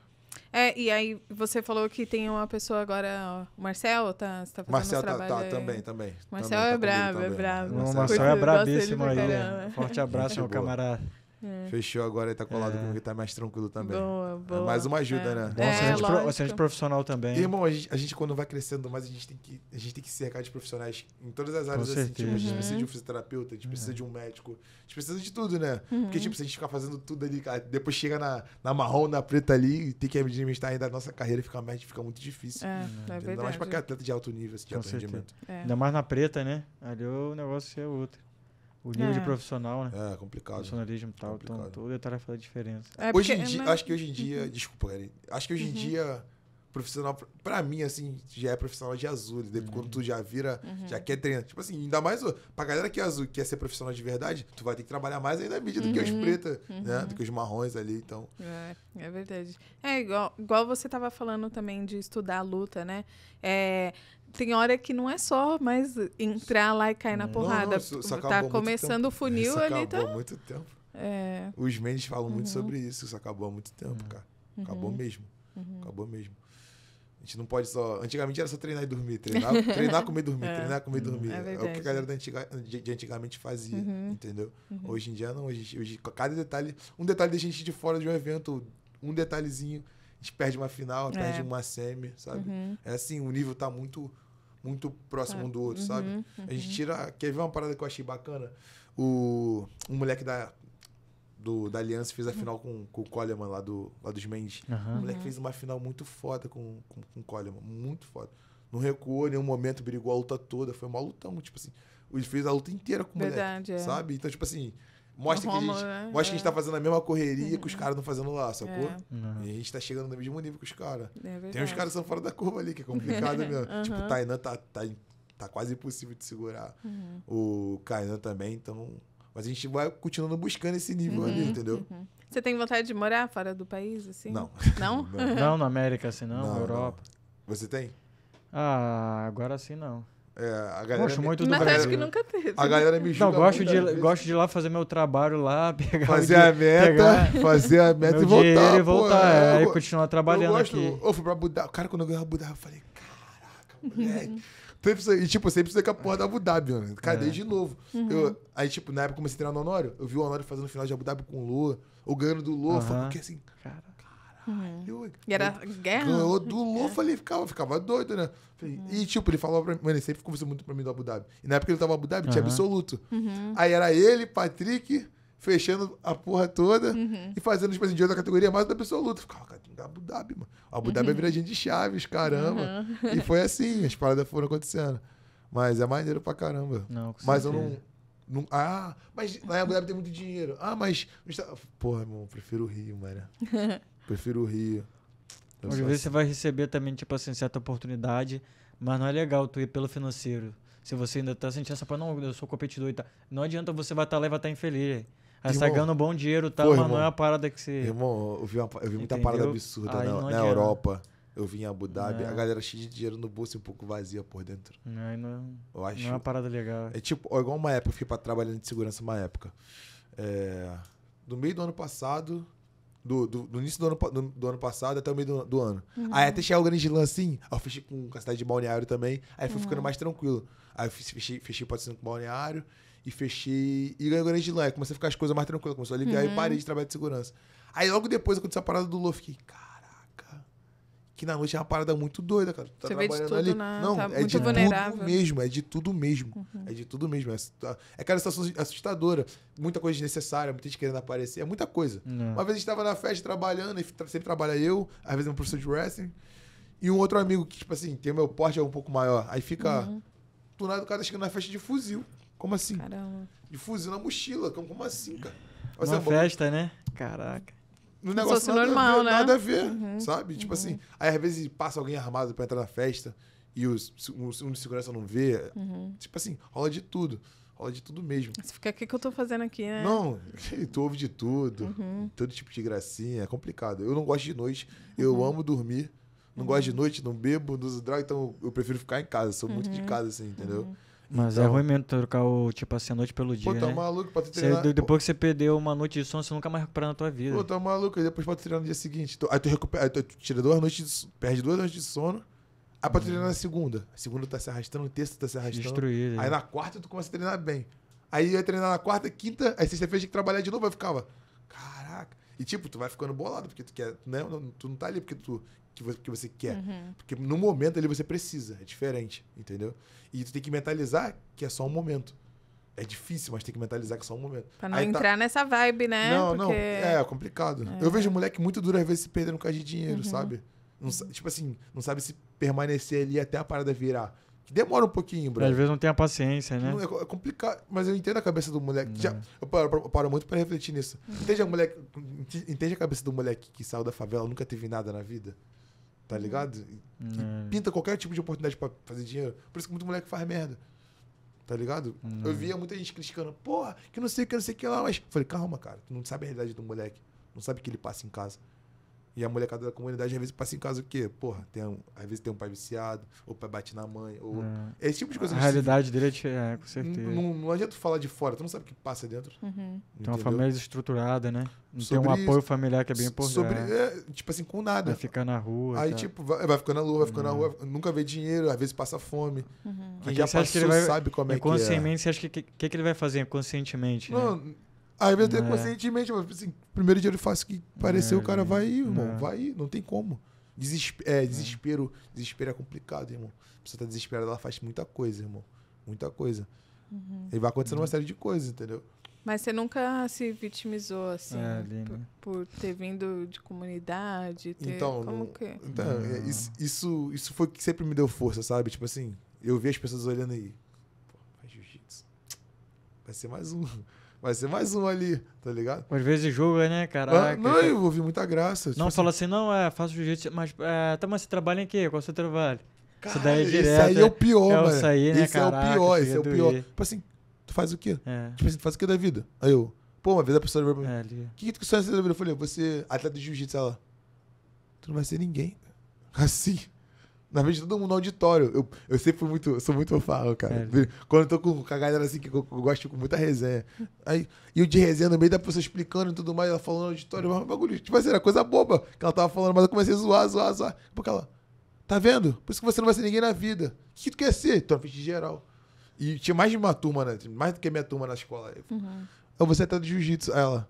É, e aí você falou que tem uma pessoa agora, o Marcel, tá, você tá fazendo Marcel tá, tá, também, também. Marcel também, é, tá brabo, comigo, é né? brabo, é brabo. O Marcel é brabíssimo aí. Né? Né? Forte abraço, meu
camarada. É. Fechou agora e tá colado é. comigo tá mais tranquilo também. Boa, é boa. É mais uma ajuda, é. né? Bom, é, assistente, profissional também. Irmão, a gente, a gente, quando vai crescendo mais, a gente tem que, a gente tem que cercar de profissionais em todas as áreas. Assim, tipo, a gente uhum. precisa de um uhum. fisioterapeuta, a gente precisa é. de um médico, a gente precisa de tudo, né? Uhum. Porque, tipo, se a gente ficar fazendo tudo ali, depois chega na, na marrom, na preta ali, e tem que administrar ainda a nossa carreira e ficar médico, fica muito difícil. É, é Ainda mais pra que
atleta de alto nível, assim, de Com alto é. Ainda
mais na preta, né?
Ali o negócio é outro. O nível é. de profissional, né? É, complicado. Profissionalismo e tal. Então, todo detalhe faz a diferença. É, hoje porque, em é dia, mas... acho que hoje em uhum. dia. Uhum. Desculpa, Karine. Acho que hoje uhum. em
dia, profissional, pra mim, assim, já é profissional de azul. Depois, uhum. quando tu já vira, uhum. já quer treinar. Tipo assim, ainda mais pra galera que é azul, quer ser profissional de verdade, tu vai ter que trabalhar mais ainda a mídia do que os uhum. pretas, né? Do que os marrons ali, então. É,
é verdade. É, igual, igual você tava falando também de estudar a luta, né? É tem hora que não é só mais entrar lá e cair na porrada. Nossa, tá começando o funil isso ali. Tá... Acabou
há muito tempo. É. Os Mendes falam uhum. muito sobre isso. Isso acabou há muito tempo, uhum. cara. Acabou uhum. mesmo. Uhum. Acabou mesmo. A gente não pode só. Antigamente era só treinar e dormir. Treinar, treinar comer, dormir. é. Treinar, comer, uhum. dormir. É, é, o que a galera antiga, de, antigamente fazia, uhum. entendeu? Hoje em dia não. Hoje, hoje, cada detalhe. Um detalhe da gente de fora de um evento. Um detalhezinho. A gente perde uma final, perde é. uma semi, sabe? É assim, o nível tá muito muito próximo um do ah, outro, uhum, sabe? Uhum. A gente uhum. tira. Quer ver uma parada que eu achei bacana? O um moleque da, do, da Aliança fez a uhum. final com, com o Coleman lá, do, lá dos Mendes. Uhum. O moleque fez uma final muito foda com, com, com o Coleman. Muito foda. Não recuou em nenhum momento, brigou a luta toda. Foi uma lutão, tipo assim. Ele fez a luta inteira com o Verdade, moleque, é. sabe? Então, tipo assim, Mostra, Roma, que, a gente, né? mostra que a gente tá é. fazendo a mesma correria que os uhum. caras não fazendo lá, sacou? É. Uhum. E a gente tá chegando no mesmo nível que os caras. É tem uns caras que são fora da curva ali, que é complicado mesmo. Tipo, uhum. Tipo, o Tainan tá, tá, tá quase impossível de segurar. Uhum. O Kainan também, então. Mas a gente vai continuando buscando esse nível uhum. ali, entendeu?
Uhum. Você tem vontade de morar fora do país, assim? Não. Não? não, na
América, assim, não, não Europa. Não. Você tem?
Ah, agora sim não. É, a galera gosto muito me... do Mas acho que nunca teve. A né? galera me julga. Não, gosto de, gosto de ir lá fazer meu trabalho lá, pegar fazer a meta, fazer a meta e voltar. E voltar, é, eu, e continuar trabalhando eu gosto, aqui.
Eu fui pra Abu Dhabi, o cara quando eu ganhei Abu Dhabi, eu falei, caraca, moleque. E, tipo, sempre precisa que a porra da Abu Dhabi, mano. Cadê é. de novo? Uhum. Eu, aí, tipo, na época comecei a treinar no Honório, eu vi o Honório fazendo final de Abu Dhabi com o Lua, ou ganhando do Lua, uhum. falei, que assim, cara Uhum. e era eu, guerra? do é. falei, ficava, ficava doido, né? Falei, uhum. E tipo, ele falava pra mim, mano, ele sempre conversou muito pra mim do Abu Dhabi. E na época ele tava Abu Dhabi, uhum. tinha absoluto. Uhum. Aí era ele, Patrick, fechando a porra toda uhum. e fazendo, os tipo assim, de outra categoria, mais do absoluto. Ficava, cara, tem Abu Dhabi, mano. Abu Dhabi é uhum. viradinha de chaves, caramba. Uhum. E foi assim, as paradas foram acontecendo. Mas é maneiro pra caramba. Não, Mas eu não. Não, ah, mas na Abu Dhabi tem muito dinheiro. Ah, mas. Porra, irmão, prefiro o Rio, mano. Prefiro o Rio. Às vezes assim. você
vai receber também, tipo assim, certa oportunidade, mas não é legal tu ir pelo financeiro. Se você ainda tá sentindo essa, não, eu sou competidor e tal. Tá. Não adianta você vai estar tá lá e vai estar tá infeliz. Aí tá ganhando bom dinheiro tá, mas não é uma
parada que você. Irmão, eu vi, uma, eu vi muita parada absurda na, na Europa. Eu vim em Abu Dhabi, é. a galera cheia de dinheiro no bolso e um pouco vazia por dentro. Não, não, eu acho. Não é, é uma parada legal. É tipo, igual uma época, eu fiquei pra trabalhando de segurança uma época. É, no meio do ano passado, do, do, do, início do ano, do, do, ano passado até o meio do, do ano. Uhum. Aí até chegar o grande lance, assim, eu fechei com, a cidade de Balneário também, aí fui uhum. ficando mais tranquilo. Aí eu fechei, fechei patrocínio com Balneário e fechei. E ganhei o grande lance. Comecei a ficar as coisas mais tranquilas, começou a ligar uhum. e parei de trabalhar de segurança. Aí logo depois aconteceu a parada do Lô, fiquei, cara que na noite é uma parada muito doida, cara. Tá Você vê de tudo ali. Na... Né? Não, tá é de vulnerável. tudo mesmo, é de tudo mesmo. Uhum. É de tudo mesmo. É, é cara, situação assustadora. Muita coisa desnecessária, muita gente querendo aparecer, é muita coisa. Não. É. Uma vez a gente tava na festa trabalhando, e sempre trabalha eu, às vezes é um professor de wrestling, e um outro amigo que, tipo assim, tem o meu porte é um pouco maior. Aí fica. Uhum. Do nada o cara tá chegando na festa de fuzil. Como assim? Caramba. De fuzil na mochila. Como assim, cara? É uma festa, né? Caraca. No negócio fosse nada normal, ver, né? Nada a ver, uhum, sabe? Tipo uhum. Tipo assim, aí às vezes passa alguém armado para entrar na festa e os, um, um de segurança não vê. Uhum. Tipo assim, rola de tudo. Rola de tudo mesmo. Você
fica, o que, que eu tô fazendo aqui, né? Não,
tu ouve de tudo. Uhum. Todo tipo de gracinha. É complicado. Eu não gosto de noite. Eu uhum. amo dormir. Não gosto de uhum. noite, não bebo, não uso droga. Então eu prefiro ficar em casa. Sou muito de casa, assim, entendeu?
Mas é então, é ruim mesmo trocar o, tipo assim, a noite pelo dia. Pô, tá né? maluco pra treinar. Cê, depois que você perdeu uma noite de sono, você nunca mais recupera na tua vida.
Pô, tá maluco. E depois pra treinar no dia seguinte. Então, aí tu recupera. Aí tu tira duas noites de, Perde duas noites de sono. Aí pra hum. treinar na segunda. A segunda tá se arrastando, o terça tá se arrastando. Destruído. Aí né? na quarta tu começa a treinar bem. Aí ia treinar na quarta, quinta, aí sexta-feira tinha que trabalhar de novo, aí ficava. Caraca. E tipo, tu vai ficando bolado, porque tu quer. Né? Tu não tá ali porque tu que você, que você quer. Uhum. Porque no momento ali você precisa, é diferente, entendeu? E tu tem que mentalizar que é só um momento. É difícil, mas tem que mentalizar que é só um momento. Pra não Aí tá entrar tá...
nessa vibe, né? Não, Porque... não. É, é complicado.
É. Eu vejo moleque muito duro às vezes se perdendo por causa de dinheiro, uhum. sabe? Não, tipo assim, não sabe se permanecer ali até a parada virar. Que demora um pouquinho, bro. Às vezes
não tem a paciência, né?
É, é complicado, mas eu entendo a cabeça do moleque. Já, eu, paro, eu, paro, muito pra refletir nisso. Uhum. Entende a, moleque, entende a cabeça do moleque que saiu da favela, nunca teve nada na vida? Tá ligado? Hum. pinta qualquer tipo de oportunidade para fazer dinheiro. Por isso que muito moleque faz merda. Tá ligado? Hum. Eu via muita gente criticando, porra, que não sei o que, não sei o que lá, mas. Falei, calma, cara, tu não sabe a realidade do moleque. Não sabe o que ele passa em casa. E a molecada da comunidade, às vezes, passa em casa o quê? Porra, tem um, às vezes tem um pai viciado, ou pai bate na mãe, ou. É. Esse tipo de coisa. A realidade
dele é, é com certeza. Não,
não adianta falar de fora, tu não sabe o que passa dentro. Uhum. Tem uma família
estruturada, né? Não sobre... tem um apoio familiar que é bem importante. Sobre, é. é, tipo assim, com nada. Vai ficar na rua. Aí, tá. tipo,
vai, vai ficando na rua, vai ficando uhum. na rua, nunca vê dinheiro, às vezes passa fome. Uhum. Quem Porque já passou que vai... sabe como é que é. Inconscientemente,
você acha que o que, que, ele vai fazer
conscientemente? Não, né? Às vezes, é. conscientemente, mas assim, primeiro dia ele faz que parecer, é, o cara é, vai ir, irmão. É. Vai ir, não tem como. É, é, desespero, desespero é complicado, irmão. A pessoa tá desesperada, ela faz muita coisa, irmão. Muita coisa. Uhum. E vai acontecendo uhum. uma série de coisas, entendeu?
Mas você nunca se vitimizou, assim, é, ali, né? por, por, ter vindo de comunidade? Ter... Então, Como que... É?
então isso, isso foi que sempre me deu força, sabe? Tipo assim, eu vi as pessoas olhando aí. Pô, faz jiu-jitsu. Vai ser mais um vai ser mais um ali, tá ligado? Às vezes julga, né, ah, caraca. Ah, não, é eu ouvi muita graça. Tipo não, assim. fala
assim, não, é, faço jiu-jitsu, mas é, tá, mas você trabalha em quê? Qual é o seu trabalho? Cara, isso daí é direto. Esse aí é o é pior, é, mano. Isso aí, né, esse caraca, é o pior, esse é o pior. É tipo assim,
tu faz o quê? É. Tipo assim, tu faz o quê da vida? Aí eu, pô, uma vez a pessoa virou pra mim, o é, que, que tu sonha ser da vida? Eu falei, você atleta de jiu-jitsu, ela, tu não vai ser ninguém. Né? Assim na frente de todo mundo no auditório. Eu, eu sempre fui muito, sou muito falo cara. É. Quando eu tô com, com a galera assim, que eu, eu gosto com tipo, muita resenha. Aí, e o de resenha no meio da pessoa explicando e tudo mais, ela falando no auditório, mas é bagulho, tipo assim, era coisa boba que ela tava falando, mas eu comecei a zoar, zoar, zoar. Porque ela, tá vendo? Por isso que você não vai ser ninguém na vida. O que tu quer ser? Tô na frente de geral. E tinha mais de uma turma, né? Mais do que a minha turma na escola. Eu, uhum. Eu, ah, você é até de jiu-jitsu. Aí ela,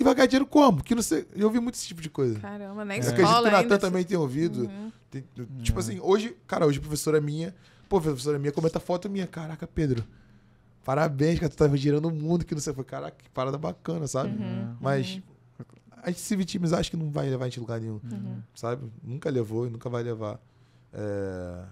e vai ganhar dinheiro como? Que não sei, eu ouvi muito esse tipo de coisa.
Caramba, nem é. escola acredito que a Natan também
tem ouvido. Uhum. Tem, tipo uhum. assim, hoje, cara, hoje a professora é minha, pô, professora é minha, comenta foto minha. Caraca, Pedro, parabéns, cara, tu tá girando o mundo, que não sei. Foi, caraca, que parada bacana, sabe? Uhum. uhum. Mas uhum. a gente se vitimizar, acho que não vai levar a gente lugar nenhum, uhum. sabe? Nunca levou e nunca vai levar. É,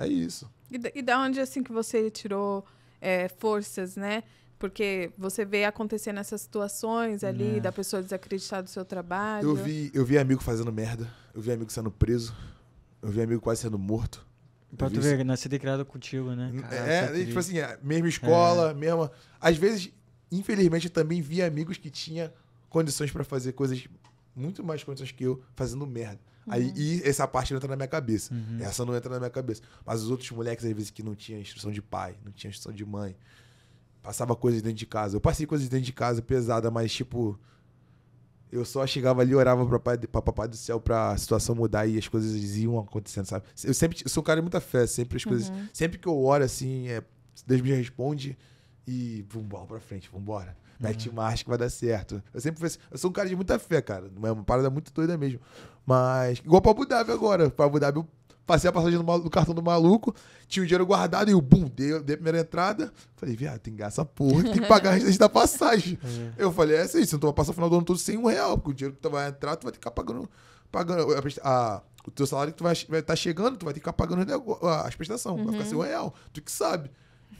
é isso.
E da, e da onde, assim, que você tirou é, forças, né? Porque você vê acontecendo essas situações ali, é. da pessoa desacreditar do seu trabalho. Eu vi,
eu vi amigo fazendo merda, eu vi amigo sendo preso, eu vi amigo quase sendo morto. Pra tu ver,
né, nascido e criado contigo, né? Caraca, é, tipo assim, é, mesma escola, é.
mesma. Às vezes, infelizmente, eu também vi amigos que tinha condições para fazer coisas, muito mais condições que eu, fazendo merda. Uhum. Aí, e essa parte não entra na minha cabeça. Uhum. Essa não entra na minha cabeça. Mas os outros moleques, às vezes, que não tinham instrução de pai, não tinham instrução de mãe, passava coisas dentro de casa. Eu passei coisas dentro de casa pesada, mas tipo. Eu só chegava ali, orava pra, pai, pra papai do céu pra situação mudar e as coisas iam acontecendo, sabe? Eu sempre eu sou um cara de muita fé, sempre as uhum. coisas. Sempre que eu oro assim, é, Deus me responde e vambora pra frente, vambora. Uhum. Mete marcha que vai dar certo. Eu sempre assim, eu sou um cara de muita fé, cara. É uma parada muito doida mesmo. Mas, igual pra Abu Dhabi agora. Pra Abu Dhabi eu passei a passagem do, cartão do maluco, tinha o dinheiro guardado e o bum, dei, dei, a primeira entrada. Falei, viado, tem que gastar essa porra, tem que pagar a da passagem. É. Eu falei, é isso você não passar o final do ano todo sem um real, porque o dinheiro que tu vai entrar, tu vai ter que ficar pagando, pagando a, a o teu salário que tu vai estar tá chegando, tu vai ter que ficar pagando as prestações, uhum. vai ficar uhum. sem um real, tu que sabe.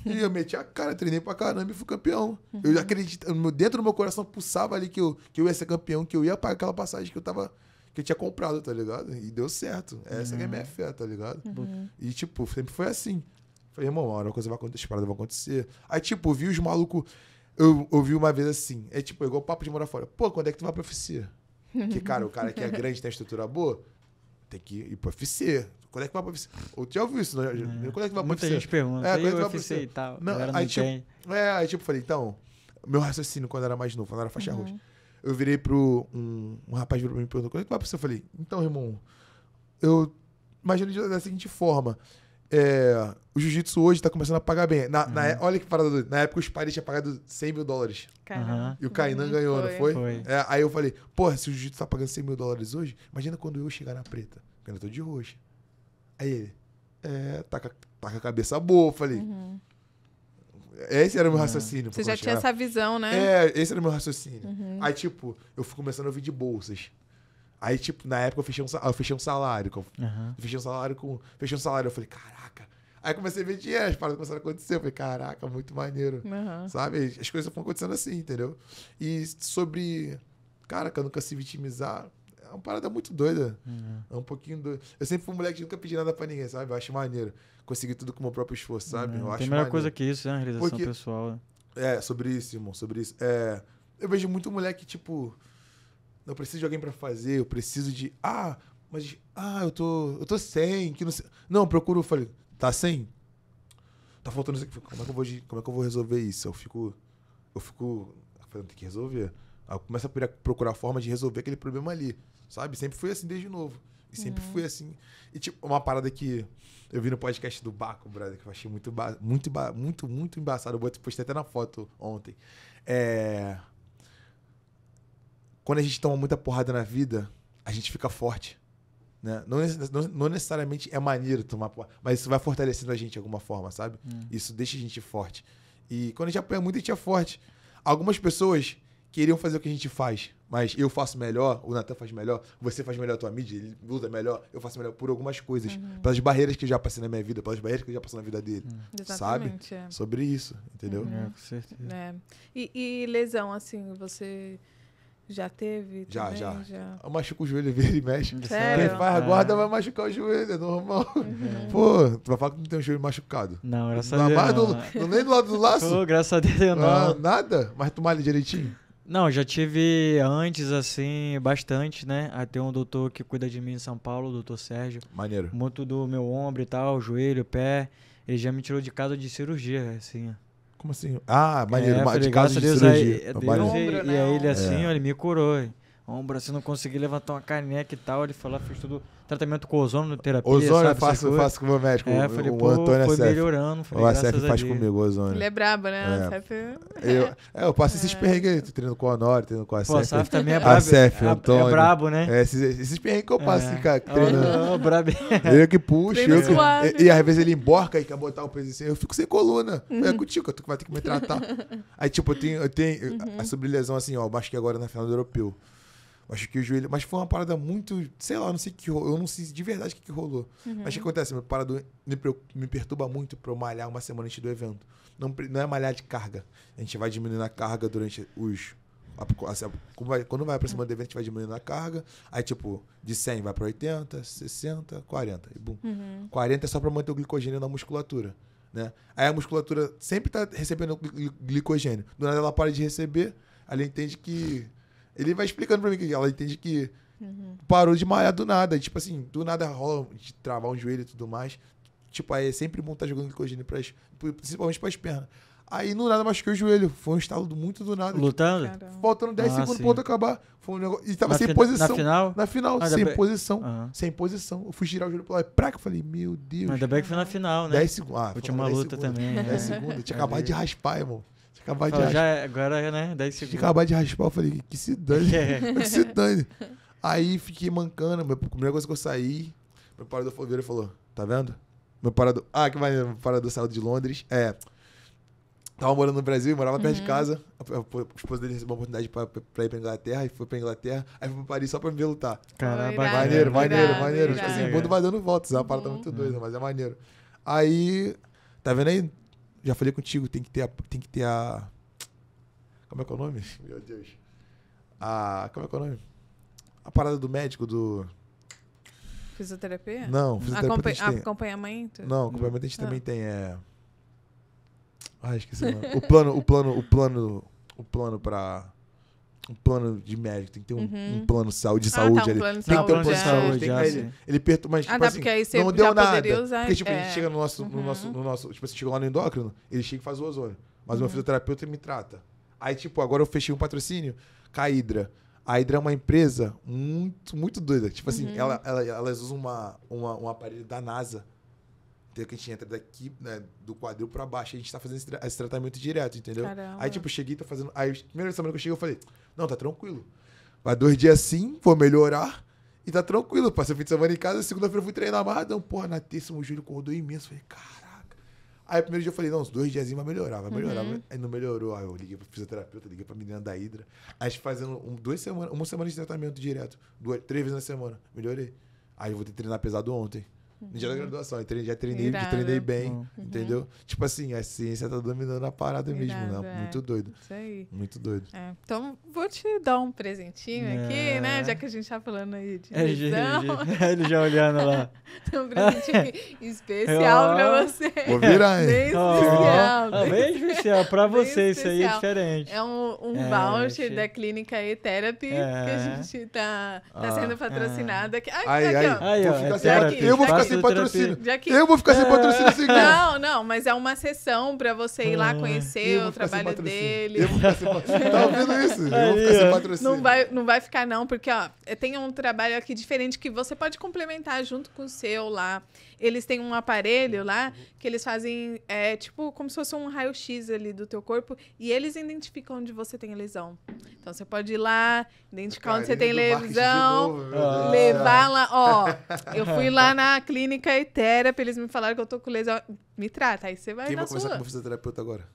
E eu meti a cara, treinei pra caramba e fui campeão. Uhum. Eu acredito, dentro do meu coração pulsava ali que eu, que eu ia ser campeão, que eu ia pagar aquela passagem que eu tava que eu tinha comprado, tá ligado? E deu certo. Essa uhum. é a minha uhum. fé, tá ligado? Uhum. E, tipo, sempre foi assim. Falei, irmão, uma hora a coisa vai acontecer, parada vai acontecer. Aí, tipo, vi os malucos. Eu ouvi uma vez assim, é tipo, igual papo de morar fora. Pô, quando é que tu vai pra UFC?
Porque, cara, o cara que é grande,
tem estrutura boa, tem que ir pra UFC. Quando é que vai pra UFC? Ou tu já ouviu isso? Não, né? é. Quando é que vai pra Muita gente pergunta. É, quando é que vai pra UFC? E tal. Não, aí, não tipo, é, aí, tipo, falei, então, meu raciocínio quando era mais novo, quando era faixa uhum. roxa eu virei pro. Um, um rapaz virou pra mim e perguntou: quando é que vai é pro Eu falei: então, irmão, eu imagino da seguinte forma. É, o jiu-jitsu hoje está começando a pagar bem. Na, uhum. na, olha que parada doida. Na época os pares tinham pagado 100 mil dólares. Uhum. E o Kainan uhum. ganhou, foi. não foi? foi. É, aí eu falei, porra, se o jiu-jitsu está pagando 100 mil dólares hoje, imagina quando eu chegar na preta. Porque eu tô de roxa. Aí ele, é, tá, com a tá cabeça boa. Eu falei, uhum. Esse era o meu ah. raciocínio. Você já tinha essa visão, né? É, esse era o meu raciocínio. Uhum. Aí, tipo, eu fui começando a ouvir de bolsas. Aí, tipo, na época eu fechei um, eu fechei um salário. Com, uhum. Fechei um salário com. Fechei um salário. Eu falei, caraca. Aí comecei a ver dinheiro, as paradas começaram a acontecer. Eu falei, caraca, muito maneiro. Uhum. Sabe? As coisas foram acontecendo assim, entendeu? E sobre. Cara, que eu nunca se vitimizar é uma parada muito doida. Uhum. É um pouquinho doido. Eu sempre fui um moleque que nunca pedi nada pra ninguém, sabe? Eu acho maneiro. Consegui tudo com o meu próprio esforço, sabe? Uhum. Eu Tem acho melhor coisa que isso, né? A realização Porque, pessoal. Né? É, sobre isso, irmão, sobre isso. É, eu vejo muito moleque, tipo, eu preciso de alguém para fazer, eu preciso de. Ah, mas. Ah, eu tô. Eu tô sem, que não sei. Não, procuro, eu falei, tá sem? Tá faltando isso aqui. Como é que eu vou, como é que eu vou resolver isso? Eu fico. Eu fico. Falei, tem que resolver. Aí eu começo a procurar forma de resolver aquele problema ali sabe? Sempre fui assim desde novo. E sempre uhum. fui assim. E tipo, uma parada que eu vi no podcast do Baco, brother, que eu achei muito, muito, muito, muito embaçado. Eu postei até na foto ontem. É... Quando a gente toma muita porrada na vida, a gente fica forte. Né? Não, necessariamente é maneiro tomar porrada, mas isso vai fortalecendo a gente de alguma forma, sabe? Uhum. Isso deixa a gente forte. E quando a gente apanha muito, a gente é forte. Algumas pessoas queriam fazer o que a gente faz, mas eu faço melhor, o Natan faz melhor, você faz melhor a tua mídia, ele luta melhor, eu faço melhor por algumas coisas. Uhum. Pelas barreiras que eu já passei na minha vida, pelas barreiras que eu já passei na vida dele. Uhum. Sabe? É. Sobre isso, entendeu? Uhum. É, com certeza.
É. E, e, lesão, assim, você. Já teve? Já, também? já. já.
Eu machuco o joelho, vira e mexe. Sério? Quem faz a ah. guarda é. vai machucar o joelho, é normal. Uhum. Pô, tu vai falar que não tem um joelho machucado. Não, graças a Deus. Não, nem do lado do laço. Pô, graças a
Deus eu não. Ah,
nada? Mas tu malha direitinho?
Não, já tive antes, assim, bastante, né? Até ah, um doutor que cuida de mim em São Paulo, o doutor Sérgio. Maneiro. Muito do meu ombro e tal, joelho, pé. Ele já me tirou de casa de cirurgia, assim. Como assim? Ah,
maneiro, é, de casa de Deus, cirurgia. Aí, é Deus, e, ombro, e, né? e aí ele assim, é.
ó, ele me curou ombro, assim, não consegui levantar uma caneca e tal. Ele falou, fez tudo, tratamento com ozono, né, terapia, Ozônio é sabe, eu faço, eu faço com o meu
médico, é, o, falei, o, o Antônio foi SF. melhorando. Falei, o faz comigo, ozônio. Ele é brabo, né? É. é. Eu, é, eu passo é. esses perrengues, treinando com o Honório, treinando com a SF. a SF também é brabo. A SF, é, Antônio. É brabo, né? É, esses, esses perrengues que eu passo, é. Assim, cara, treinando. Oh, brabo. Ele que puxa. Eu que, e, e, às vezes ele emborca e quer botar o peso assim, eu fico sem coluna. Uhum. É contigo, tu vai ter que me tratar. Aí, tipo, eu tenho, eu tenho uhum. a sobrelesão assim, ó, acho que agora na final do europeu acho que o joelho. Mas foi uma parada muito. Sei lá, não sei que Eu não sei de verdade o que, que rolou. Uhum. Mas o que acontece? Meu parado me, me perturba muito pra eu malhar uma semana antes do evento. Não, não é malhar de carga. A gente vai diminuindo a carga durante os. quando vai semana do evento, a gente vai diminuindo a carga. Aí, tipo, de 100 vai para 80, 60, 40. E bum. Uhum. 40 é só para manter o glicogênio na musculatura. Né? Aí a musculatura sempre está recebendo glicogênio. Do nada ela para de receber, ela entende que ele vai explicando pra mim que ela entende que uhum. parou de malhar do nada. Tipo assim, do nada rola de travar um joelho e tudo mais. Tipo, aí é sempre bom estar tá jogando glicogênio, pras, principalmente pras pernas. Aí no nada machuquei o joelho. Foi um estalo muito do nada. Lutando? Tipo, faltando 10 ah, segundos sim. pro outro acabar. Foi um negócio. E tava na sem posição. Na final? Na final, ah, sem posição. Uhum. Sem posição. Eu fui girar o joelho pra lá. eu falei, meu Deus. Ainda bem que foi na final, né? 10 segundos. Ah, Última luta segundos. também. 10 né? segundos. Eu tinha acabado de raspar, irmão. Acabar de raspar. É, agora, é, né? 10 segundos. Acabar de raspar, eu falei, que se dane. É. que se dane. Aí fiquei mancando. A primeira coisa que eu saí, meu parador foi e falou: Tá vendo? Meu parador. Ah, que maneiro, meu parador saiu de Londres. É. Tava morando no Brasil, morava uhum. perto de uhum. casa. A, a, a esposa dele recebeu uma oportunidade pra, pra, ir pra Inglaterra, e foi pra Inglaterra, aí foi pra Paris só pra me ver lutar. Caramba, maneiro, maneiro, maneiro. Tipo assim, o mundo vai dando voltas, é a parada uhum. muito doida, uhum. mas é maneiro. Aí, tá vendo aí? já falei contigo, tem que ter a, tem que ter a como é que é o nome? Meu Deus. A como é que é o nome? A parada do médico do
fisioterapia? Não, fisioterapia Acompa tem... acompanhamento? Não, acompanhamento a gente ah. também
tem é Ah, esqueci o nome. O plano, o plano, o plano, o plano para um plano de médico, tem que ter um, uhum. um plano de saúde, de ah, tá, saúde tá, um plano de tem que ter um plano de é. saúde. já, é. ele, ele perto, mas tipo ah, tipo, assim, porque aí você não deu nada. Usar, porque tipo, é. a gente é. chega no nosso, uhum. no nosso, no nosso, tipo assim, chegou lá no endócrino, ele chega e faz o ozônio. Mas uhum. o meu uhum. fisioterapeuta me trata. Aí tipo, agora eu fechei um patrocínio com a Hydra. A Hydra é uma empresa muito, muito doida. Tipo assim, uhum. ela, ela, elas usam uma, uma, um aparelho da NASA tem então, que a gente entra daqui, né, do quadril pra baixo, a gente tá fazendo esse, esse tratamento direto, entendeu? Caramba. Aí, tipo, cheguei, tô fazendo. Aí, primeira semana que eu cheguei, eu falei, não, tá tranquilo. Vai dois dias sim, vou melhorar. E tá tranquilo, passei o fim de semana em casa, segunda-feira eu fui treinar amarradão. Porra, na terça o Júlio acordou imenso. Falei, caraca. Aí primeiro dia eu falei, não, dois dias vai melhorar, vai melhorar. Uhum. Aí não melhorou. Aí eu liguei pro fisioterapeuta, liguei pra menina da Hidra. Aí fazendo um, duas semanas, uma semana de tratamento direto, duas, três vezes na semana. Melhorei. Aí eu vou ter que treinar pesado ontem. No dia da uhum. graduação. Eu treinei, já treinei, treinei bem, uhum. entendeu? Uhum. Tipo assim, a ciência tá dominando a parada Irado, mesmo, né? É. Muito doido. Isso aí. Muito doido.
É, então, vou te dar um presentinho é. aqui, né? Já que a gente tá falando aí de é, Ele já olhando lá. então, um presentinho especial pra você. Vou virar, hein? Bem especial. Oh. Bem especial. Pra você, isso aí é diferente. É um, um é, voucher da clínica E-Therapy que a é. gente tá, tá ah. sendo patrocinada. É. Aqui. Ai, ai, tá
aqui, Ó. eu vou tá ficar sem patrocínio.
Eu vou ficar sem ah. patrocínio
sem assim, né? Não, não, mas é uma sessão pra você ir lá ah. conhecer o trabalho dele. Eu vou ficar sem patrocínio. Tá ouvindo isso? Eu vou ficar sem patrocínio. Não vai, não vai ficar, não, porque ó, tem um trabalho aqui diferente que você pode complementar junto com o seu lá. Eles têm um aparelho uhum. lá que eles fazem, é, tipo, como se fosse um raio-x ali do teu corpo e eles identificam onde você tem lesão. Então você pode ir lá, identificar onde você tem lesão, levar lá. Ó, eu fui lá na clínica etérea, eles me falaram que eu tô com lesão. Me trata, aí você vai Quem na vai sua. conversar com o
fisioterapeuta agora?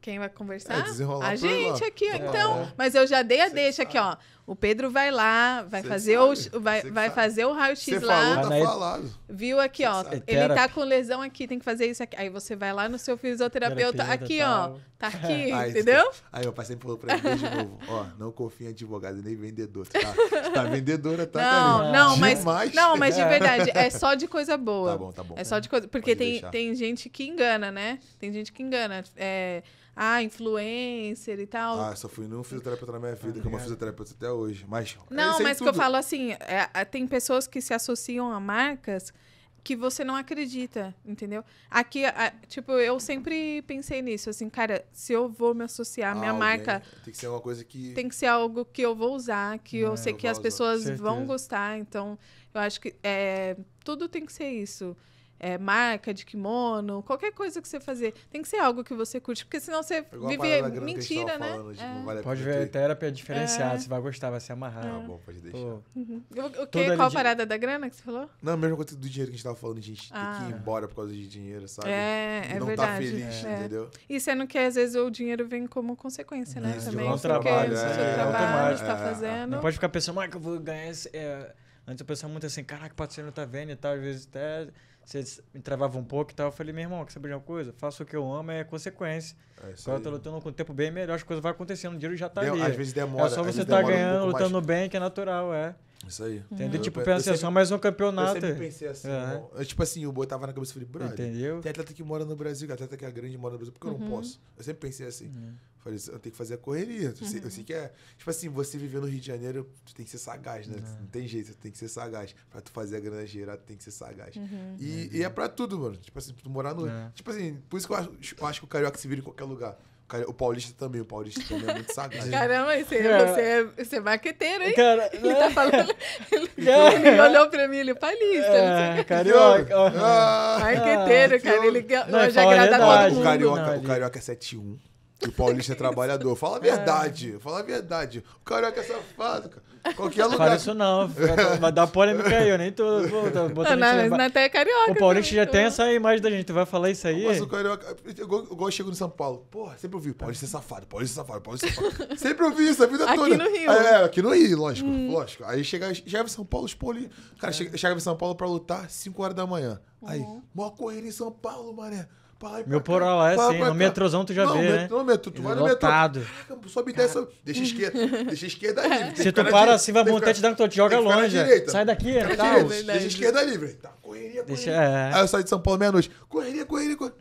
Quem vai conversar? É, a gente lá. aqui, É. Então, mas eu já dei a Cê deixa sabe. aqui, ó. O Pedro vai lá, vai Cê fazer sabe. o vai, vai fazer o raio-x lá. Falou, tá falado. Viu aqui, ó. Ele tá com lesão aqui, tem que fazer isso aqui. Aí você vai lá no seu fisioterapeuta aqui, ó. Tá aqui,
entendeu? Aí o pai sempre falou pra mim de novo, ó, não confia em advogado nem vendedor. Você tá, tá vendedora, tá? Não, não, mas não, mas de é. verdade, é só de
coisa boa. Tá bom, tá bom. É, é. só de coisa, porque tem, tem gente que engana, né? Tem gente que engana. É, ah, influencer e tal. Ah,
só fui num fisioterapeuta na minha vida, ah, que é uma fisioterapeuta até hoje. Mas não, mas tudo. que eu falo
assim, é, é, tem pessoas que se associam a marcas que você não acredita, entendeu? Aqui, a, tipo, eu sempre pensei nisso, assim, cara, se eu vou me associar, ah, minha alguém. marca
é, tem que ser uma coisa que tem que
ser algo que eu vou usar, que é, eu sei eu que as pessoas Certeza. vão gostar. Então, eu acho que é, tudo tem que ser isso é, marca de kimono, qualquer coisa que você fazer. Tem que ser algo que você curte, porque senão você é Igual vive mentira,
né? Falando, tipo, é. vale pode ver, terapia é diferenciada, é. você vai gostar, vai se amarrar. Ah, bom, pode deixar.
Uhum. O, o que? Qual a parada
da grana que você falou?
Não, a mesma coisa do dinheiro que a gente tava falando, a gente ah. tem que ir ah. embora por causa de dinheiro, sabe? É, é não tá verdade. Não tá feliz, é. entendeu?
E sendo que às vezes o dinheiro vem como consequência, né? Isso, Também, O um trabalho, é, o seu trabalho está fazendo. Não pode
ficar pensando, ah, que eu vou ganhar esse... Antes eu pensava muito assim, caraca, o patrocínio não tá vendo e tal, às vezes até você me travava um pouco e tal. Eu falei, meu irmão, quer saber de uma coisa? Faço o que eu amo, é consequência. É Quando eu tô lutando com o tempo bem melhor, as coisas vão acontecendo, o dinheiro já tá Deu, ali. Às vezes demora. É só você tá ganhando, um lutando mais... bem, que é natural,
é. Isso aí. Entendeu? Uhum. Tipo, pensa assim, é só mais um campeonato. Eu sempre pensei assim, uhum. eu, tipo assim, eu botava na cabeça e falei, brother, Entendeu? tem atleta que mora no Brasil, atleta que é grande mora no Brasil, porque uhum. eu não uhum. posso. Eu sempre pensei assim. Uhum. Falei, eu tenho que fazer a correria. Eu sei, eu sei uhum. que é. Tipo assim, você viver no Rio de Janeiro, tu tem que ser sagaz, né? Uhum. Não tem jeito, tu tem que ser sagaz. Pra tu fazer a grana tu tem que ser sagaz. E, e, é pra tudo, mano. Tipo assim, tu morar no. É. Tipo assim, por isso que eu acho, eu acho que o carioca se vira em qualquer lugar. O paulista também, o paulista também é muito sagaz. Caramba, você, é cara, você,
é, você é maqueteiro, hein? Cara, ele tá né? falando. Ele, ele é. olhou pra mim, ele é paulista.
É, carioca. Ah, maqueteiro, ah, cara. Ele não, já agrada todo mundo. O carioca, não, o carioca é 7-1. E o paulista é trabalhador. Fala a verdade, fala a verdade. O carioca é safado, cara. Qualquer lugar. Fala isso
não. Vai dar polêmica aí, eu nem tô, tô, tô botando não, isso. Não, é até é carioca. O Paulista já tem essa imagem da gente, tu vai falar isso aí? Mas o carioca.
Igual eu chego no São Paulo. Porra, sempre ouvi, Paulista é safado, Paulista é safado, Paulista é safado. sempre ouvi isso a vida aqui toda. Aqui no Rio. É, é, aqui no Rio, lógico, hum. lógico. Aí chega, chega em São Paulo, os Paulinhos. Cara, é. chega, chega em São Paulo pra lutar 5 horas da manhã. Aí, uhum. mó corrida em São Paulo, mané. Pai, Meu porão é assim, no metrôzão tu já não, vê, né? No metrô, tu vai no metrô. sobe dessa. É. Deixa a esquerda, deixa a esquerda livre. Se tu para assim, vai montar te dando, tu te joga longe. É. Sai daqui, é tal. Deixa a esquerda livre. Tá, correria, correria. É. Aí eu saí de São Paulo meia-noite. Correria, correria, correria.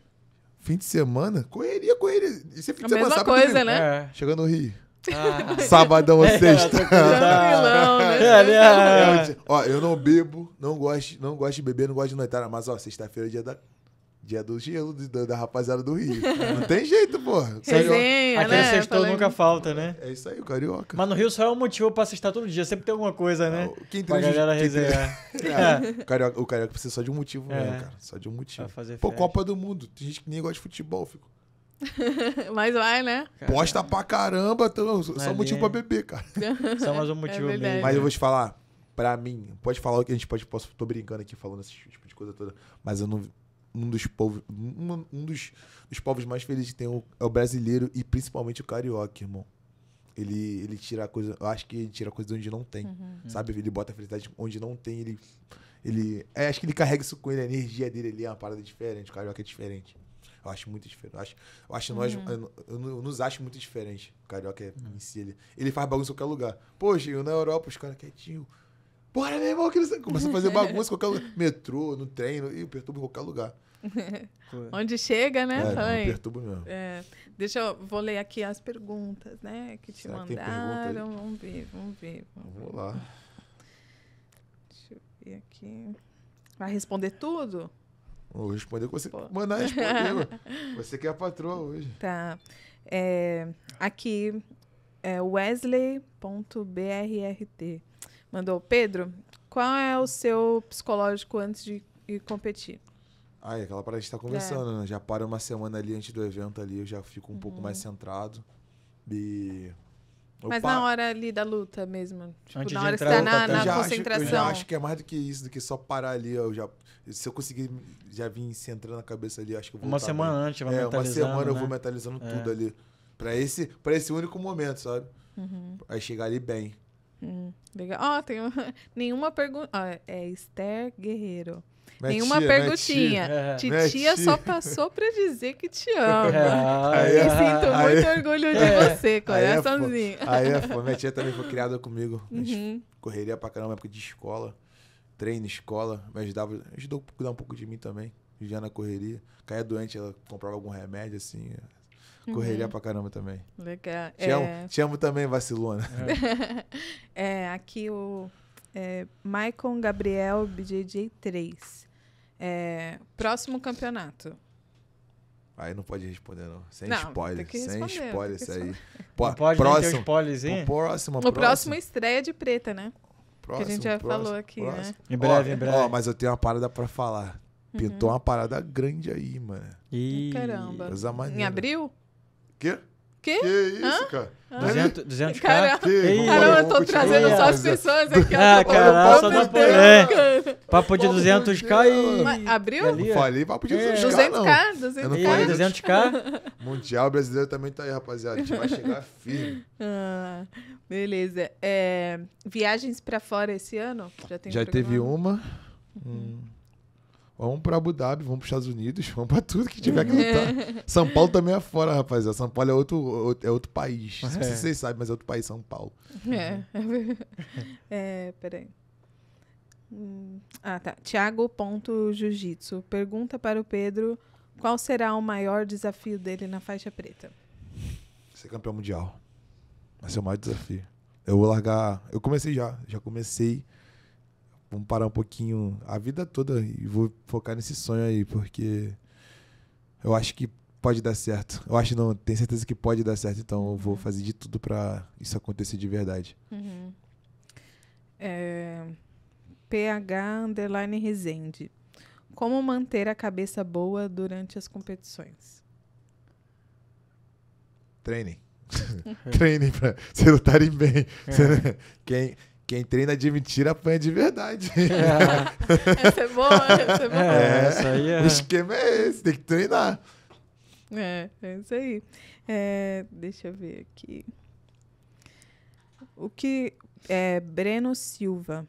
Fim de semana? Correria, correria. Isso é fim de semana, sábado. coisa, né? Chegando no Rio. Ah. Sabadão ou é, sexta. Né? É, é, ó, eu não bebo, não gosto, não gosto de beber, não gosto de noitada, mas ó, sexta-feira é dia da Dia do gelo da, da rapaziada do Rio. Não tem jeito, porra. Resenha, Aquele né? sextou Falei... nunca
falta, né? É
isso aí, o carioca.
Mas no Rio só é um motivo pra sextar todo dia. Sempre tem alguma
coisa, né? quem pra galera quem resenhar. Tem... É, é. O, carioca, o, carioca, precisa só de um motivo né, é. mesmo, cara. Só de um motivo. Pô, Copa do Mundo. Tem gente que nem gosta de futebol, fico.
Mas vai, né?
Posta pra caramba. Então, só Mas motivo é. pra beber, cara. Só mais um motivo é mesmo. Mas eu né? vou te falar. Pra mim, pode falar o que a gente pode. Posso, tô brincando aqui falando esse tipo de coisa toda. Mas eu não um dos povos, um, um dos, dos, povos mais felizes que tem o, é o brasileiro e principalmente o carioca, irmão. Ele, ele tira a coisa, eu acho que ele tira a coisa de onde não tem, uhum. uhum. sabe? Ele bota a felicidade onde não tem, ele. ele é, acho que ele carrega isso com ele, a energia dele ali é uma parada diferente, o carioca é diferente. Eu acho muito diferente. Eu acho, eu acho uhum. nós. Eu, eu, nos acho muito diferente. O carioca é, uhum. em si, ele, ele faz bagunça em qualquer lugar. Pô, eu na Europa, os caras quietinho. Bora, meu irmão, que não sei. Começa a fazer bagunça em qualquer lugar. Metrô, no trem, e perturba em qualquer lugar. Onde chega, né, é, Me perturba mesmo.
É. Deixa eu vou ler aqui as perguntas, né, que te Será mandaram. Que vamos ver, vamos ver. Vamos ver. Vou lá. Deixa eu ver aqui. Vai responder tudo?
Vou responder você. Pô. Mandar responder. você que é a patroa hoje.
Tá. É, aqui é wesley.brrt. Mandou, Pedro, qual é o seu psicológico antes de competir?
é aquela parada a estar tá é. conversando, é. né? Já para uma semana ali antes do evento ali, eu já fico um uhum. pouco mais uhum. centrado. E. Opa. Mas na
hora ali da luta mesmo. Tipo, Antes na hora
que você tá na, na concentração. Acho, eu já acho que é mais do que isso, do que só parar ali. Eu já, se eu conseguir já vir se entrando na cabeça ali, acho que eu vou. Uma tá semana bem. antes, vai é, Uma semana né? eu vou mentalizando é. tudo ali. Pra esse, pra esse único momento, sabe? Uhum. Aí chegar ali bem.
Hum, legal. Ó, oh, tem uma... nenhuma pergunta. Oh, é Esther Guerreiro. Minha Nenhuma tia, perguntinha. Né, tia. Titia é. só passou para dizer que te ama. É. e é- Me sinto aí, muito aí, orgulho de você, coraçãozinho. Aí, é, pô,
minha tia também foi criada comigo. Uhum. Correria pra caramba, época de escola. Treino, escola. Me ajudava. Ajudou a cuidar um pouco de mim também. Já na correria. Caía doente, ela comprava algum remédio, assim. Uhum. Correria uhum. pra caramba também. Legal. Te, é... amo, te amo também, vacilona.
É, é aqui o é, Gabriel BJJ3. É, próximo campeonato.
Aí não pode responder, não. Sem não, spoiler. Sem spoiler, isso aí. Pô, pode próximo, spoilerzinho? O próximo, o próximo, próximo
estreia de preta, né?
Próximo, que a gente já próximo, falou aqui, né? próximo. né? Em breve, ó, em breve. Ó, mas eu tenho uma parada pra falar. Uhum. Pintou uhum. uma parada grande aí, mano. Ih, Caramba. Em
abril? Quê? Quê? Que isso, Hã? cara?
200, 200 Caramba, que, caramba eu tô trazendo só as pessoas
aqui. Ah, caralho, só dá por é. Papo de 200k e... Mas abriu? Ali, falei papo de 200k, 200k, 200k. 200k.
Mundial brasileiro também tá aí, rapaziada. A gente vai chegar firme.
Ah, beleza. É, viagens pra fora esse ano? Já, tem Já teve
uma. Hum. Vamos para Abu Dhabi, vamos para os Estados Unidos, vamos para tudo que tiver que lutar. São Paulo também é fora, rapaziada. São Paulo é outro, é outro país. Não sei se é. vocês sabem, mas é outro país, São Paulo.
É. é, é peraí. Hum, ah, tá. Tiago.jujitsu pergunta para o Pedro qual será o maior desafio dele na faixa preta.
Ser campeão mundial. Vai ser o maior desafio. Eu vou largar. Eu comecei já. Já comecei vamos parar um pouquinho a vida toda e vou focar nesse sonho aí, porque eu acho que pode dar certo. Eu acho não, tenho certeza que pode dar certo, então eu vou fazer de tudo para isso acontecer de verdade.
Uhum. É, PH underline Resende. Como manter a cabeça boa durante as competições?
Treine, treine para se lutarem bem. É. Quem, quem treina de mentira apanha de verdade. É. essa é boa, essa é boa. É, essa aí é. O esquema é esse, tem que treinar.
É, é isso aí. É, deixa eu ver aqui. O que. É, Breno Silva.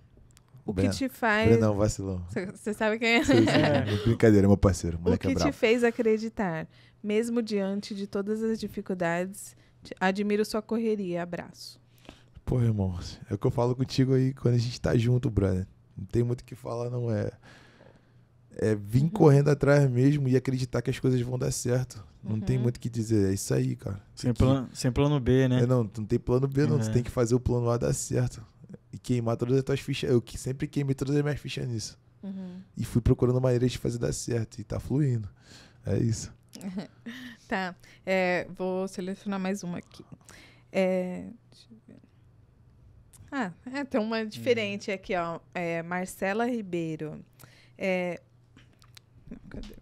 O Breno, que te faz. Breno, é vacilou. Você sabe quem é? Sim, sim.
é. Brincadeira, meu parceiro. O que é te
fez acreditar, mesmo diante de todas as dificuldades? Admiro sua correria. Abraço.
Pô, irmão, é o que eu falo contigo aí quando a gente tá junto, brother. Não tem muito o que falar, não. É, é vir uhum. correndo atrás mesmo e acreditar que as coisas vão dar certo. Não uhum. tem muito o que dizer. É isso aí, cara. Sem, que... plano, sem plano B, né? É, não, não tem plano B, não. Uhum. tem que fazer o plano A dar certo. E queimar todas as tuas fichas. Eu sempre queimei todas as minhas fichas nisso. Uhum. E fui procurando maneiras de fazer dar certo. E tá fluindo. É isso.
tá. É, vou selecionar mais uma aqui. É, ah, é, tem uma diferente hum. aqui, ó. É, Marcela Ribeiro. É, cadê?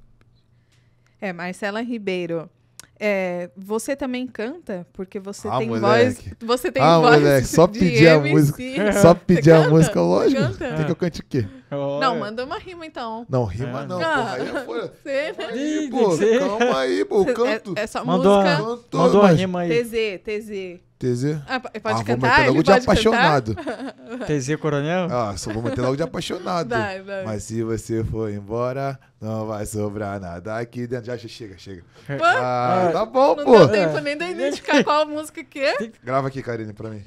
É, Marcela Ribeiro. É, você também canta? Porque você ah, tem moleque. voz. Você tem ah, voz. Moleque, só pedir a música. Só pedir a música, lógico. Canta? Tem que eu cante o quê? Oh, não, é. manda uma rima então. Não, rima não, ah, porra. É calma aí, pô. Calma aí, pô. Canto. É, é só mandou,
música. Mandou, mandou a rima aí.
TZ, TZ.
TZ. Ah, pode ah, cantar? Vou logo de apaixonado. TZ Coronel? Ah, só vou manter logo de apaixonado. vai, vai. Mas se você for embora, não vai sobrar nada aqui dentro. Já chega, chega. Ah, ah, tá bom, não pô. Não deu tempo nem
de identificar qual música que é.
Grava aqui, Karine, pra mim.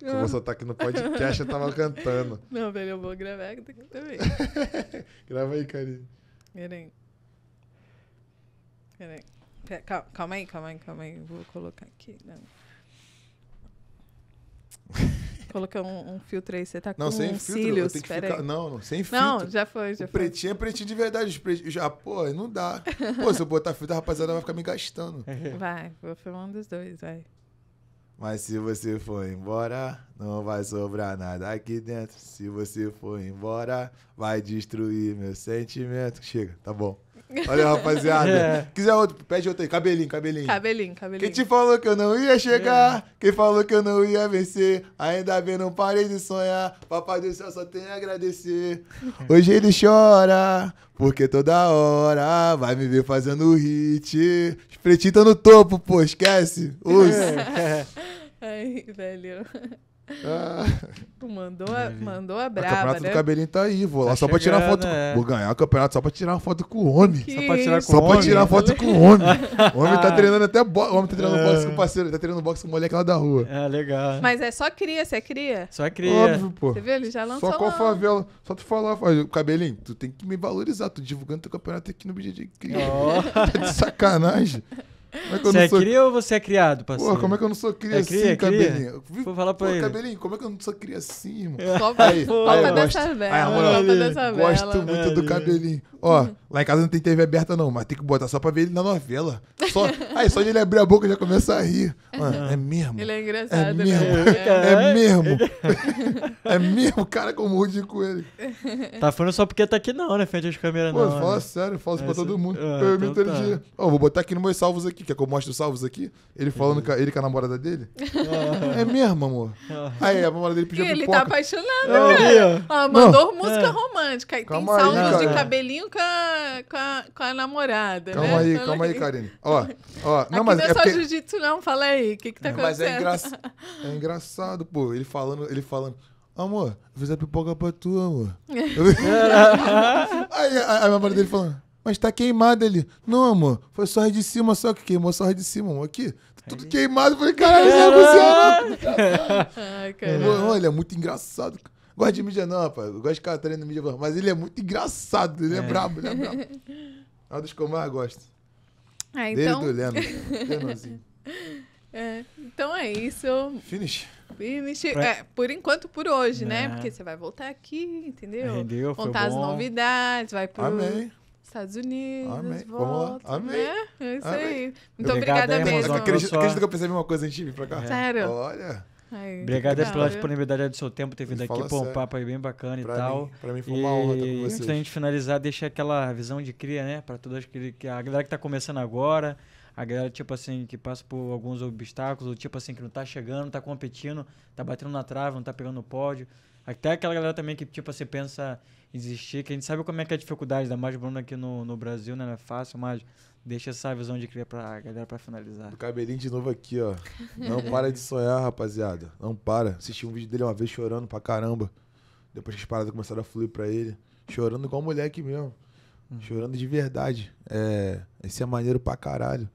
Se eu vou ah. soltar aqui no podcast, eu tava cantando.
Não, velho, eu vou gravar aqui também.
Grava aí, Karine.
Peraí. Peraí. Calma aí, calma aí, calma aí. Vou colocar aqui. Não. Coloquei um, um, filtro aí, você tá não, com sem filtro, cílios, eu tenho que ficar... Não, sem filtro. Não, já foi, já o
foi. Pretinho é pretinho de verdade. Pretinho, já, pô, não dá. Pô, se eu botar filtro, a rapaziada vai ficar me gastando. Vai, vou filmar um dos dois, vai. Mas se você for embora, não vai sobrar nada aqui dentro. Se você for embora, vai destruir meus sentimentos. Chega, tá bom. Olha, rapaziada. É. Quiser outro, pede outro aí. Cabelinho, cabelinho. Cabelinho, cabelinho. Quem te falou que eu não ia chegar? É. Quem falou que eu não ia vencer? Ainda bem, não parei de sonhar. Papai do céu só tem a agradecer. Hoje ele chora, porque toda hora vai me ver fazendo hit. tá no topo, pô, esquece. Use. É.
Ai, velho. Ah. Tu mandou mandou
a né campeonato né? do cabelinho tá aí, vou lá tá só pra tirar foto. É. Vou ganhar o campeonato só pra tirar foto com o homem. Que... Só pra tirar, só pra tirar foto com o homem. O homem tá ah. treinando até bo... o homem tá treinando é. boxe com o parceiro, tá treinando boxe com o moleque lá da rua. É, legal.
Mas é só cria, você é cria? Só cria. Óbvio, pô. Você viu?
Ele já lançou. Só com a favela? Só tu falar, cabelinho, tu tem que me valorizar. Tu divulgando teu campeonato aqui no BJ de cria. Oh. tá de sacanagem. Como é que eu você não é cria ou você é
criado, parceiro? Pô, como é que eu não sou cria é assim, é cria, cabelinho? Cria? Vou falar pra Pô, ele. cabelinho,
como é que eu não sou cria assim, irmão? Copa, é. aí, pô, aí, Copa dessa vela. Aí, amor, dessa gosto muito do é, cabelinho. Ó, uhum. lá em casa não tem TV aberta não, mas tem que botar só pra ver ele na novela. Só, aí, só de ele abrir a boca já começa a rir. Mano, uhum. é mesmo? Ele é engraçado. Né? É mesmo? É, mesmo? é mesmo? Cara, como eu digo com ele. Tá falando só porque tá aqui não, né? Frente às câmeras não. Pô, fala né? sério, falo isso pra todo mundo. Eu me entendi. Tá. Ó, vou botar aqui nos meus salvos aqui é que eu mostre os salvos aqui? Ele uhum. falando com a, ele com a namorada dele? é mesmo, amor? Uhum. Aí a namorada dele pediu pipoca. ele tá apaixonado, cara. mandou não. música é.
romântica. Tem calma salvos aí, de cabelinho com a, com a, com a namorada, calma né? Aí, calma aí, Karine. Ó, ó. Não,
aqui mas não é, é só porque...
jiu-jitsu não, fala aí. O que que tá acontecendo? É, mas é, engra...
é engraçado, pô. Ele falando, ele falando... Amor, eu fiz a pipoca pra tu, amor. aí a, a, a namorada dele falando mas tá queimado ali. Não, amor, foi só de cima só que queimou, só de cima, amor. Aqui, tá tudo queimado. Eu falei, caralho, isso é Caralho. Olha, é muito engraçado. Gosto de mídia não, rapaz. gosto de cara treinando mídia, mas ele é muito engraçado. Ele é, é brabo, ele é brabo. É um dos que eu mais gosto. Ah, então... Dele do Leno.
É, então é isso. Finish. Finish. É, por enquanto, por hoje, é. né? Porque você vai voltar aqui, entendeu? Rendeu, Contar as bom. novidades, vai pro... Amém. Estados Unidos.
Amém. Vamos lá. Né? Amém. Né? É isso Amém. aí. Muito obrigada, obrigada mesmo. Acredito, acredito que eu percebi uma coisa em de vir pra cá. É. Sério? Olha.
Aí, Obrigado legal, pela disponibilidade
do seu tempo, ter vindo aqui. Pô, um papo aí bem bacana pra e tal. Mim, pra mim foi uma e... honra estar com vocês. Antes da gente finalizar, deixa aquela visão de cria, né? Pra todas que, que a galera que tá começando agora, a galera, tipo assim, que passa por alguns obstáculos, ou tipo assim, que não tá chegando, não tá competindo, tá batendo na trave, não tá pegando o pódio. Até aquela galera também que, tipo, você pensa em desistir, que a gente sabe como é que é a dificuldade, da mais Bruno aqui no, no Brasil, né? Não é fácil, mas deixa essa visão de cria pra galera pra finalizar.
O cabelinho de novo aqui, ó. Não para de sonhar, rapaziada. Não para. Assisti um vídeo dele uma vez chorando pra caramba. Depois que as paradas começaram a fluir pra ele. Chorando igual moleque mesmo. Hum. Chorando de verdade. É. Esse é maneiro pra caralho.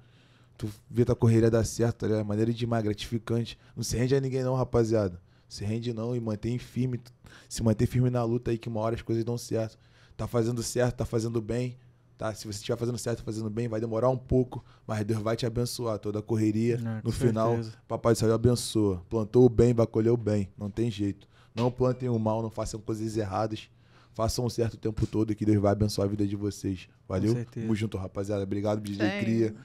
Tu vê tua correria dar certo, tá ligado? É maneiro demais, gratificante. Não se rende a ninguém, não, rapaziada se rende não e mantém firme, se manter firme na luta aí que uma hora as coisas dão certo. Tá fazendo certo, tá fazendo bem, tá? Se você estiver fazendo certo, tá fazendo bem, vai demorar um pouco, mas Deus vai te abençoar. Toda a correria, no final, certeza. papai do céu abençoa. Plantou o bem, vai colher o bem, não tem jeito. Não plantem o mal, não façam coisas erradas. Façam um certo o tempo todo e que Deus vai abençoar a vida de vocês. Valeu? Tamo junto, rapaziada. Obrigado, DJ Cria.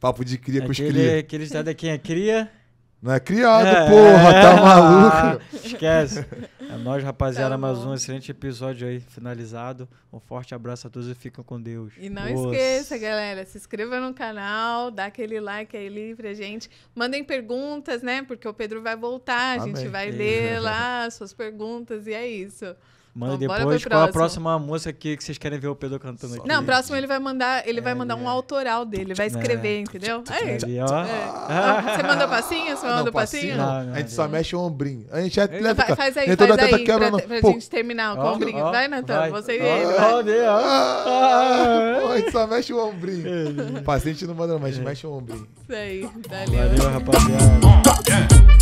Papo de cria com os aquele, cria. É,
aquele estado é quem é cria.
Não é criado, é, porra, é, tá ah, maluco. esquece. É nós, rapaziada,
tá mais um excelente episódio aí, finalizado. Um forte abraço a todos e fiquem com Deus. E não esqueça,
galera, se inscreva no canal, dá aquele like aí pra gente. Mandem perguntas, né? Porque o Pedro vai voltar, a gente Amém. vai ler lá suas perguntas e é isso. Manda então, depois qual a próxima
música que, que vocês querem ver o Pedro cantando aqui. Não, próximo
ele vai mandar, ele é, vai mandar um né? autoral dele, vai escrever, é. entendeu? Aí. É.
Ah. Você manda passinho? Você manda não, passinho? Não, não, a gente só mexe o ombrinho. A gente já leva. Faz, faz aí, faz aí, faz aí quebra, pra, pra gente terminar com o ombrinho. Ó, vai, Natan, você e ele. Ó, ah! Ah! a gente só mexe o ombrinho. O Paciente não manda, mas é. mexe o ombrinho.
Isso aí, valeu.
Valeu, rapaziada.